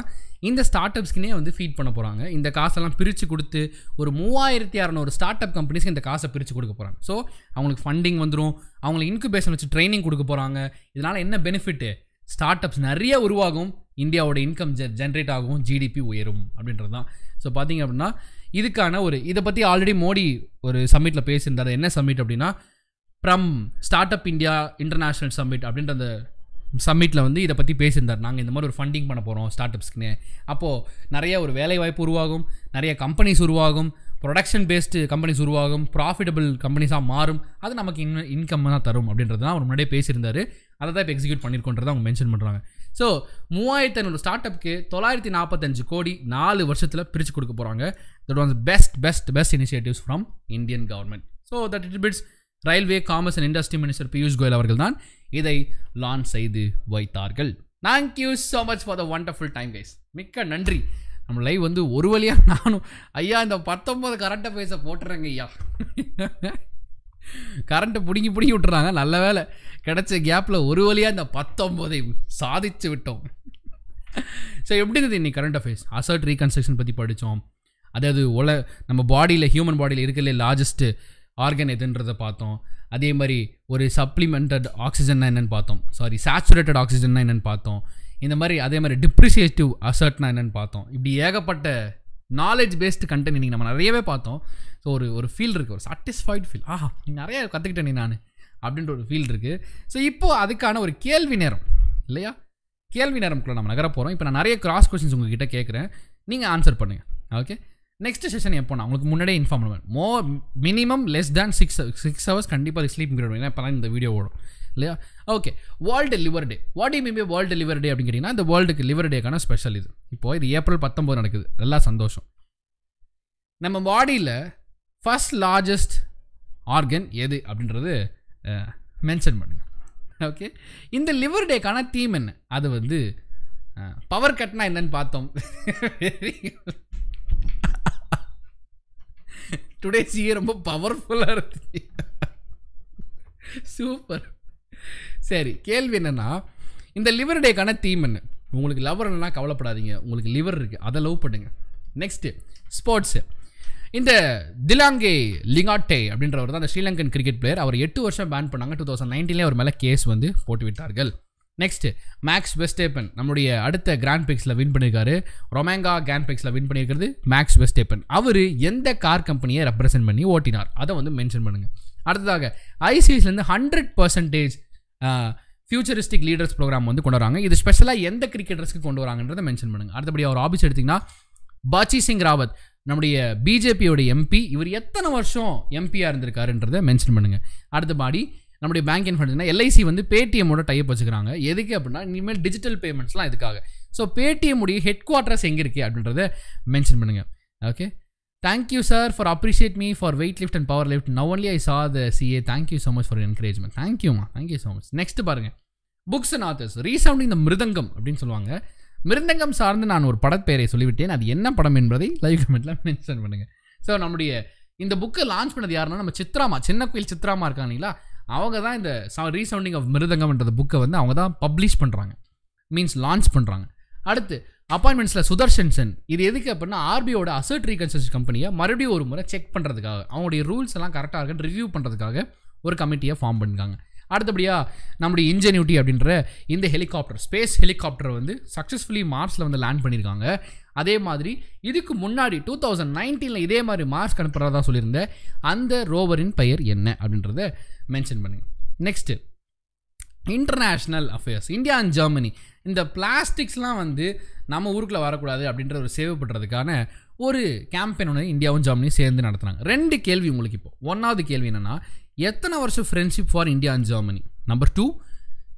இந்த ஸ்டார்ட் அப்ஸ்க்குனே வந்து ஃபீட் பண்ண போகிறாங்க இந்த காசெல்லாம் பிரித்து கொடுத்து ஒரு மூவாயிரத்தி அறநூறு ஸ்டார்ட் அப் கம்பெனிஸ்க்கு இந்த காசை பிரித்து கொடுக்க போகிறாங்க ஸோ அவங்களுக்கு ஃபண்டிங் வந்துடும் அவங்களுக்கு இன்குபேஷன் வச்சு ட்ரைனிங் கொடுக்க போகிறாங்க இதனால் என்ன பெனிஃபிட்டு ஸ்டார்ட் அப்ஸ் நிறைய உருவாகும் இந்தியாவோட இன்கம் ஜெ ஜென்ரேட் ஆகும் ஜிடிபி உயரும் அப்படின்றது தான் ஸோ பார்த்திங்க அப்படின்னா இதுக்கான ஒரு இதை பற்றி ஆல்ரெடி மோடி ஒரு சம்மிட்டில் பேசியிருந்தார் என்ன சம்மிட் அப்படின்னா from start up India international summit அப்படின்ற அந்த சம்மிட்டில் வந்து இதை பற்றி பேசியிருந்தார் நாங்கள் இந்த மாதிரி ஒரு ஃபண்டிங் பண்ண போகிறோம் ஸ்டார்ட் அப்ஸ்க்குன்னு அப்போது நிறைய ஒரு வேலைவாய்ப்பு உருவாகும் நிறைய கம்பெனிஸ் உருவாகும் ப்ரொடக்ஷன் பேஸ்டு கம்பெனிஸ் உருவாகும் ப்ராஃபிட்டபிள் கம்பெனிஸாக மாறும் அது நமக்கு இன் இன்கம் தான் தரும் அப்படின்றது தான் அவர் முன்னாடியே பேசியிருந்தார் அதை தான் இப்போ எக்ஸிக்யூட் பண்ணியிருக்கோன்றதை அவங்க மென்ஷன் பண்ணுறாங்க ஸோ மூவாயிரத்தி ஐநூறு ஸ்டார்ட் அப்புக்கு தொள்ளாயிரத்தி நாற்பத்தஞ்சு கோடி நாலு வருஷத்தில் பிரித்து கொடுக்க போகிறாங்க that was best best best initiatives from Indian government so that it fits railway commerce and industry minister Piyush Goyal அவர்கள் தான் இதை லான்ச் செய்து வைத்தார்கள் thank you so much for the wonderful time guys மிக்க நன்றி நம்ம லைவ் வந்து ஒரு வழியாக நானும் ஐயா இந்த பத்தொம்பது கரண்ட்டை பேச போட்டுறேங்க ஐயா கரண்ட்டை பிடுங்கி பிடுங்கி விட்டுறாங்க நல்ல வேலை கிடைச்ச கேப்பில் ஒரு வழியாக இந்த பத்தொம்போதை சாதித்து விட்டோம் ஸோ எப்படி இருந்தது இன்னைக்கு கரண்ட் அஃபேர்ஸ் அசர்ட் ரீகன்ஸ்ட்ரக்ஷன் பற்றி படித்தோம் அதாவது உல நம்ம பாடியில் ஹியூமன் பாடியில் இருக்கிறதுல லார்ஜஸ்ட்டு ஆர்கன் எதுன்றதை பார்த்தோம் அதே மாதிரி ஒரு சப்ளிமெண்டட் ஆக்சிஜன்னா என்னென்னு பார்த்தோம் சாரி சேச்சுரேட்டட் ஆக்சிஜன்னா என்னென்னு பார்த்தோம் இந்த மாதிரி அதே மாதிரி டிப்ரிசியேட்டிவ் அசர்ட்னா என்னென்னு பார்த்தோம் இப்படி ஏகப்பட்ட நாலேஜ் பேஸ்டு கண்டென்ட் இன்றைக்கி நம்ம நிறையவே பார்த்தோம் ஸோ ஒரு ஒரு ஃபீல் இருக்குது ஒரு சாட்டிஸ்ஃபைட் ஃபீல் ஆஹா நிறைய கற்றுக்கிட்டேன் நீ நான் அப்படின்ற ஒரு ஃபீல் இருக்குது ஸோ இப்போது அதுக்கான ஒரு கேள்வி நேரம் இல்லையா கேள்வி நேரம்குள்ளே நம்ம நகர போகிறோம் இப்போ நான் நிறைய கிராஸ் உங்கள் கிட்டே கேட்குறேன் நீங்கள் ஆன்சர் பண்ணுங்கள் ஓகே நெக்ஸ்ட் செஷன் எப்போ நான் உங்களுக்கு முன்னாடியே இன்ஃபார்ம் பண்ணுவேன் மோ minimum less than six six hours கண்டிப்பாக ஸ்லீப் பீரியட் ஏன்னா இப்போ தான் இந்த வீடியோ ஓடும் இல்லையா okay world deliver day what you mean world liver day அப்படின்னு கேட்டிங்கன்னா இந்த வேர்ல்டுக்கு லிவர் டேக்கான ஸ்பெஷல் இது இப்போது இது ஏப்ரல் பத்தொம்போது நடக்குது நல்லா சந்தோஷம் நம்ம பாடியில் ஃபஸ்ட் லார்ஜஸ்ட் ஆர்கன் எது அப்படின்றது மென்ஷன் பண்ணுங்கள் ஓகே இந்த லிவர் டேக்கான தீம் என்ன அது வந்து பவர் கட்னா என்னன்னு பார்த்தோம் (laughs) டுடே சிஏ ரொம்ப பவர்ஃபுல்லாக இருக்கு சூப்பர் சரி கேள்வி என்னென்னா இந்த லிவர் டேக்கான தீம் என்ன உங்களுக்கு லவர் என்னன்னா கவலைப்படாதீங்க உங்களுக்கு லிவர் இருக்குது அதை லவ் பண்ணுங்க நெக்ஸ்ட்டு ஸ்போர்ட்ஸு இந்த திலாங்கே லிங்காட்டே அப்படின்றவர் தான் அந்த ஸ்ரீலங்கன் கிரிக்கெட் பிளேயர் அவர் எட்டு வருஷம் பேன் பண்ணாங்க டூ தௌசண்ட் நைன்டீனில் அவர் மேலே கேஸ் வந்து போட்டுவிட்டார்கள் நெக்ஸ்ட் மேக்ஸ் வெஸ்டேப்பன் நம்முடைய அடுத்த கிராண்ட் பிக்ஸில் வின் பண்ணியிருக்காரு ரொமேங்கா கிராண்ட் பிக்ஸில் வின் பண்ணியிருக்கிறது மேக்ஸ் வெஸ்டேப்பன் அவர் எந்த கார் கம்பெனியை ரெப்ரசென்ட் பண்ணி ஓட்டினார் அதை வந்து மென்ஷன் பண்ணுங்கள் அடுத்ததாக ஐசிஎஸ்லேருந்து hundred percentage futuristic leaders program வந்து கொண்டு வராங்க இது ஸ்பெஷலாக எந்த கிரிக்கெட்டர்ஸ்க்கு கொண்டு வராங்கன்றதை மென்ஷன் பண்ணுங்கள் அடுத்தபடி அவர் ஆபீஸ் எடுத்திங்கன்னா பாச்சி சிங் ராவத் நம்முடைய பிஜேபியோட எம்பி இவர் எத்தனை வருஷம் எம்பியாக இருந்திருக்காருன்றதை மென்ஷன் பண்ணுங்கள் அடுத்தபடி நம்முடைய பேங்க் இன்ஃபர்மேஷன் எல்ஐசி வந்து பேடிஎம்மோட டைப் வச்சுக்கிறாங்க எதுக்கு அப்படின்னா இனிமேல் டிஜிட்டல் பேமெண்ட்ஸ்லாம் இதுக்காக ஸோ பேடிஎம் உடைய ஹெட் குவார்ட்டர்ஸ் எங்கே இருக்குது அப்படின்றத மென்ஷன் பண்ணுங்கள் okay thank you sir for appreciate me for weight lift and power lift now only I saw the CA thank you so much for encouragement தேங்க்யூமா தேங்க்யூ ஸோ மச் நெக்ஸ்ட் பாருங்கள் books and authors resounding the mridangam அப்படின்னு சொல்லுவாங்க மிருந்தங்கம் சார்ந்து நான் ஒரு படப்பெயரை சொல்லிவிட்டேன் அது என்ன படம் என்பதை லைவ் கமெண்ட்டில் மென்ஷன் பண்ணுங்கள் ஸோ நம்முடைய இந்த புக்கை லான்ச் பண்ணது யாருன்னா நம்ம சித்ராமா சின்ன கோயில் சித்ராமா இருக்காங்களா அவங்க தான் இந்த ரீசவுண்டிங் ஆஃப் மிருதங்கம்ன்றது புக்கை வந்து அவங்க தான் பப்ளிஷ் பண்ணுறாங்க மீன்ஸ் லான்ச் பண்ணுறாங்க அடுத்து அப்பாயின்மெண்ட்ஸில் சுதர்ஷன் சென் இது எதுக்கு அப்படின்னா ஆர்பியோட அசர்ட் ரீகன்ஸ்ட்ரக்ஷன் கம்பெனியை மறுபடியும் ஒரு முறை செக் பண்ணுறதுக்காக அவங்களுடைய ரூல்ஸ் எல்லாம் கரெக்டாக இருக்குன்னு ரிவ்யூ பண்ணுறதுக்காக ஒரு கமிட்டியை ஃபார்ம் பண்ணிருக்காங்க அடுத்தபடியாக நம்முடைய இன்ஜெனியூட்டி அப்படின்ற இந்த ஹெலிகாப்டர் ஸ்பேஸ் ஹெலிகாப்டர் வந்து சக்ஸஸ்ஃபுல்லி மார்ஸில் வந்து லேண்ட் பண்ணியிருக்காங்க அதே மாதிரி இதுக்கு முன்னாடி டூ தௌசண்ட் நைன்டீனில் இதே மாதிரி மார்ஸ் அனுப்புகிறதா சொல்லியிருந்தேன் அந்த ரோவரின் பெயர் என்ன அப்படின்றத மென்ஷன் பண்ணுங்கள் next international affairs India and Germany இந்த பிளாஸ்டிக்ஸ்லாம் வந்து நம்ம ஊருக்குள்ளே வரக்கூடாது அப்படின்ற ஒரு சேவைப்படுறதுக்கான பண்ணுறதுக்கான ஒரு கேம்பெயின் ஒன்று இந்தியாவும் ஜெர்மனியும் சேர்ந்து நடத்துகிறாங்க ரெண்டு கேள்வி உங்களுக்கு இப்போ ஒன்றாவது கேள்வி என்னென்னா எத்தனை வருஷம் friendship for India and Germany number two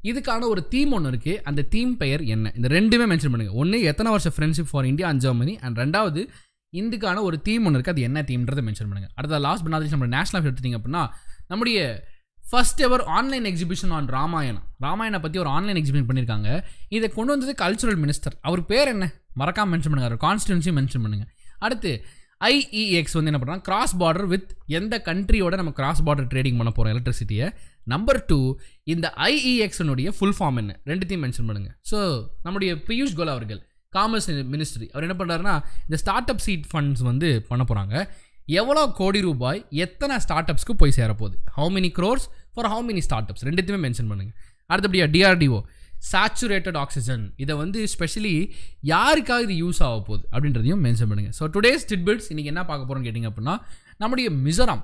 இதுக்கான ஒரு தீம் ஒன்று இருக்குது அந்த தீம் பெயர் என்ன இந்த ரெண்டுமே மென்ஷன் பண்ணுங்கள் ஒன்று எத்தனை வருஷம் friendship for India and Germany and ரெண்டாவது இதுக்கான ஒரு தீம் ஒன்று இருக்குது அது என்ன தீம்ன்றதை மென்ஷன் பண்ணுங்கள் அடுத்த லாஸ்ட் பண்ணாதே நம்ம நேஷனல் எடுத்துட்டிங்க அப்படின்னா நம்முடைய first ever online exhibition on Ramayanam Ramayanam பற்றி ஒரு ஆன்லைன் எக்ஸிபிஷன் பண்ணியிருக்காங்க இதை கொண்டு வந்தது கல்ச்சுரல் மினிஸ்டர் அவர் பேர் என்ன மறக்காமல் மென்ஷன் பண்ணுங்கள் அவர் கான்ஸ்டியூன்சி மென்ஷன் பண்ணுங்கள் அடுத்து ஐஇஎக்ஸ் e வந்து என்ன பண்ணுறாங்க கிராஸ் பார்டர் வித் எந்த கண்ட்ரியோட நம்ம கிராஸ் பார்டர் ட்ரேடிங் பண்ண போகிறோம் எலக்ட்ரிசிட்டியை நம்பர் டூ இந்த ஐஇஎக்ஸனுடைய ஃபுல் ஃபார்ம் என்ன ரெண்டுத்தையும் மென்ஷன் பண்ணுங்கள் ஸோ நம்முடைய பியூஷ் கோல் அவர்கள் காமர்ஸ் மினிஸ்ட்ரி அவர் என்ன பண்ணுறாருன்னா இந்த ஸ்டார்ட் அப் சீட் ஃபண்ட்ஸ் வந்து பண்ண போகிறாங்க எவ்வளோ கோடி ரூபாய் எத்தனை ஸ்டார்ட் அப்ஸ்க்கு போய் சேரப்போகுது how many crores for how many startups ரெண்டுத்தையுமே மென்ஷன் பண்ணுங்கள் அடுத்தபடியாக டிஆர்டிஓ சாச்சுரேட்டட் ஆக்சிஜன் இதை வந்து ஸ்பெஷலி யாருக்காக இது யூஸ் ஆக போகுது அப்படின்றதையும் மென்ஷன் பண்ணுங்கள் ஸோ டுடேஸ் டிட்பிட்ஸ் இன்றைக்கி என்ன பார்க்க போகிறோம்னு கேட்டிங்க அப்படின்னா நம்முடைய மிசோரம்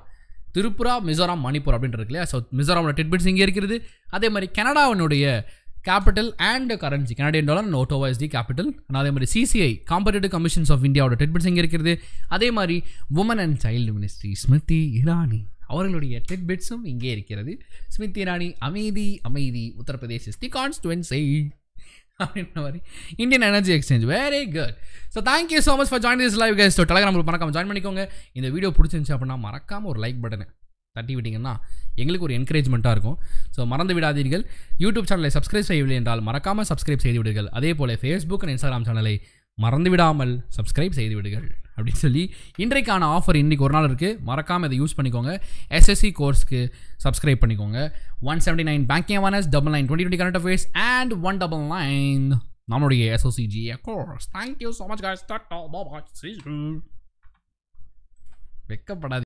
திருப்புரா மிசோரம் மணிப்பூர் அப்படின்றது இல்லையா ஸோ மிசோரமோட டிட்பிட்ஸ் இங்கே இருக்கிறது அதே மாதிரி கனடாவினுடைய capital and currency Canadian dollar and Ottawa is the capital and அதே மாதிரி சிசிஐ காம்படேட்டிவ் கமிஷன்ஸ் ஆஃப் இந்தியாவோட டெட்பிட்ஸ் இங்கே இருக்கிறது அதே மாதிரி woman and child ministry Smriti Irani அவர்களுடைய டெட்பிட்ஸும் இங்கே இருக்கிறது ஸ்மித் இராணி அமைதி அமைதி உத்தரப்பிரதேஷ் தி கான்ஸ்டுவன்சி அப்படின்ற மாதிரி Indian energy exchange very good so thank you so much for join this live case Telegram மறக்காம ஜாயின் பண்ணிக்கோங்க இந்த வீடியோ பிடிச்சிருந்துச்சு அப்படின்னா மறக்காமல் ஒரு லைக் பட்டனை தட்டி விட்டிங்கன்னா எங்களுக்கு ஒரு என்கரேஜ்மெண்ட்டாக இருக்கும் ஸோ மறந்து விடாதீர்கள் யூடியூப் சேனலை சப்ஸ்கிரைப் செய்யவில்லை என்றால் மறக்காமல் சப்ஸ்கிரைப் செய்து விடுங்கள் அதே போல் ஃபேஸ்புக் அண்ட் இன்ஸ்டாகிராம் சேனலை மறந்து விடாமல் சப்ஸ்கிரைப் செய்து விடுங்கள் அப்படின்னு சொல்லி இன்றைக்கான ஆஃபர் இன்றைக்கி ஒரு நாள் இருக்குது மறக்காமல் இதை யூஸ் பண்ணிக்கோங்க எஸ்எஸ்சி கோர்ஸ்க்கு சப்ஸ்கிரைப் பண்ணிக்கோங்க one seventy nine banking awareness double nine twenty twenty current affairs and one double nine நம்மளுடைய SOCG course thank you so much guys வெக்கப்படாது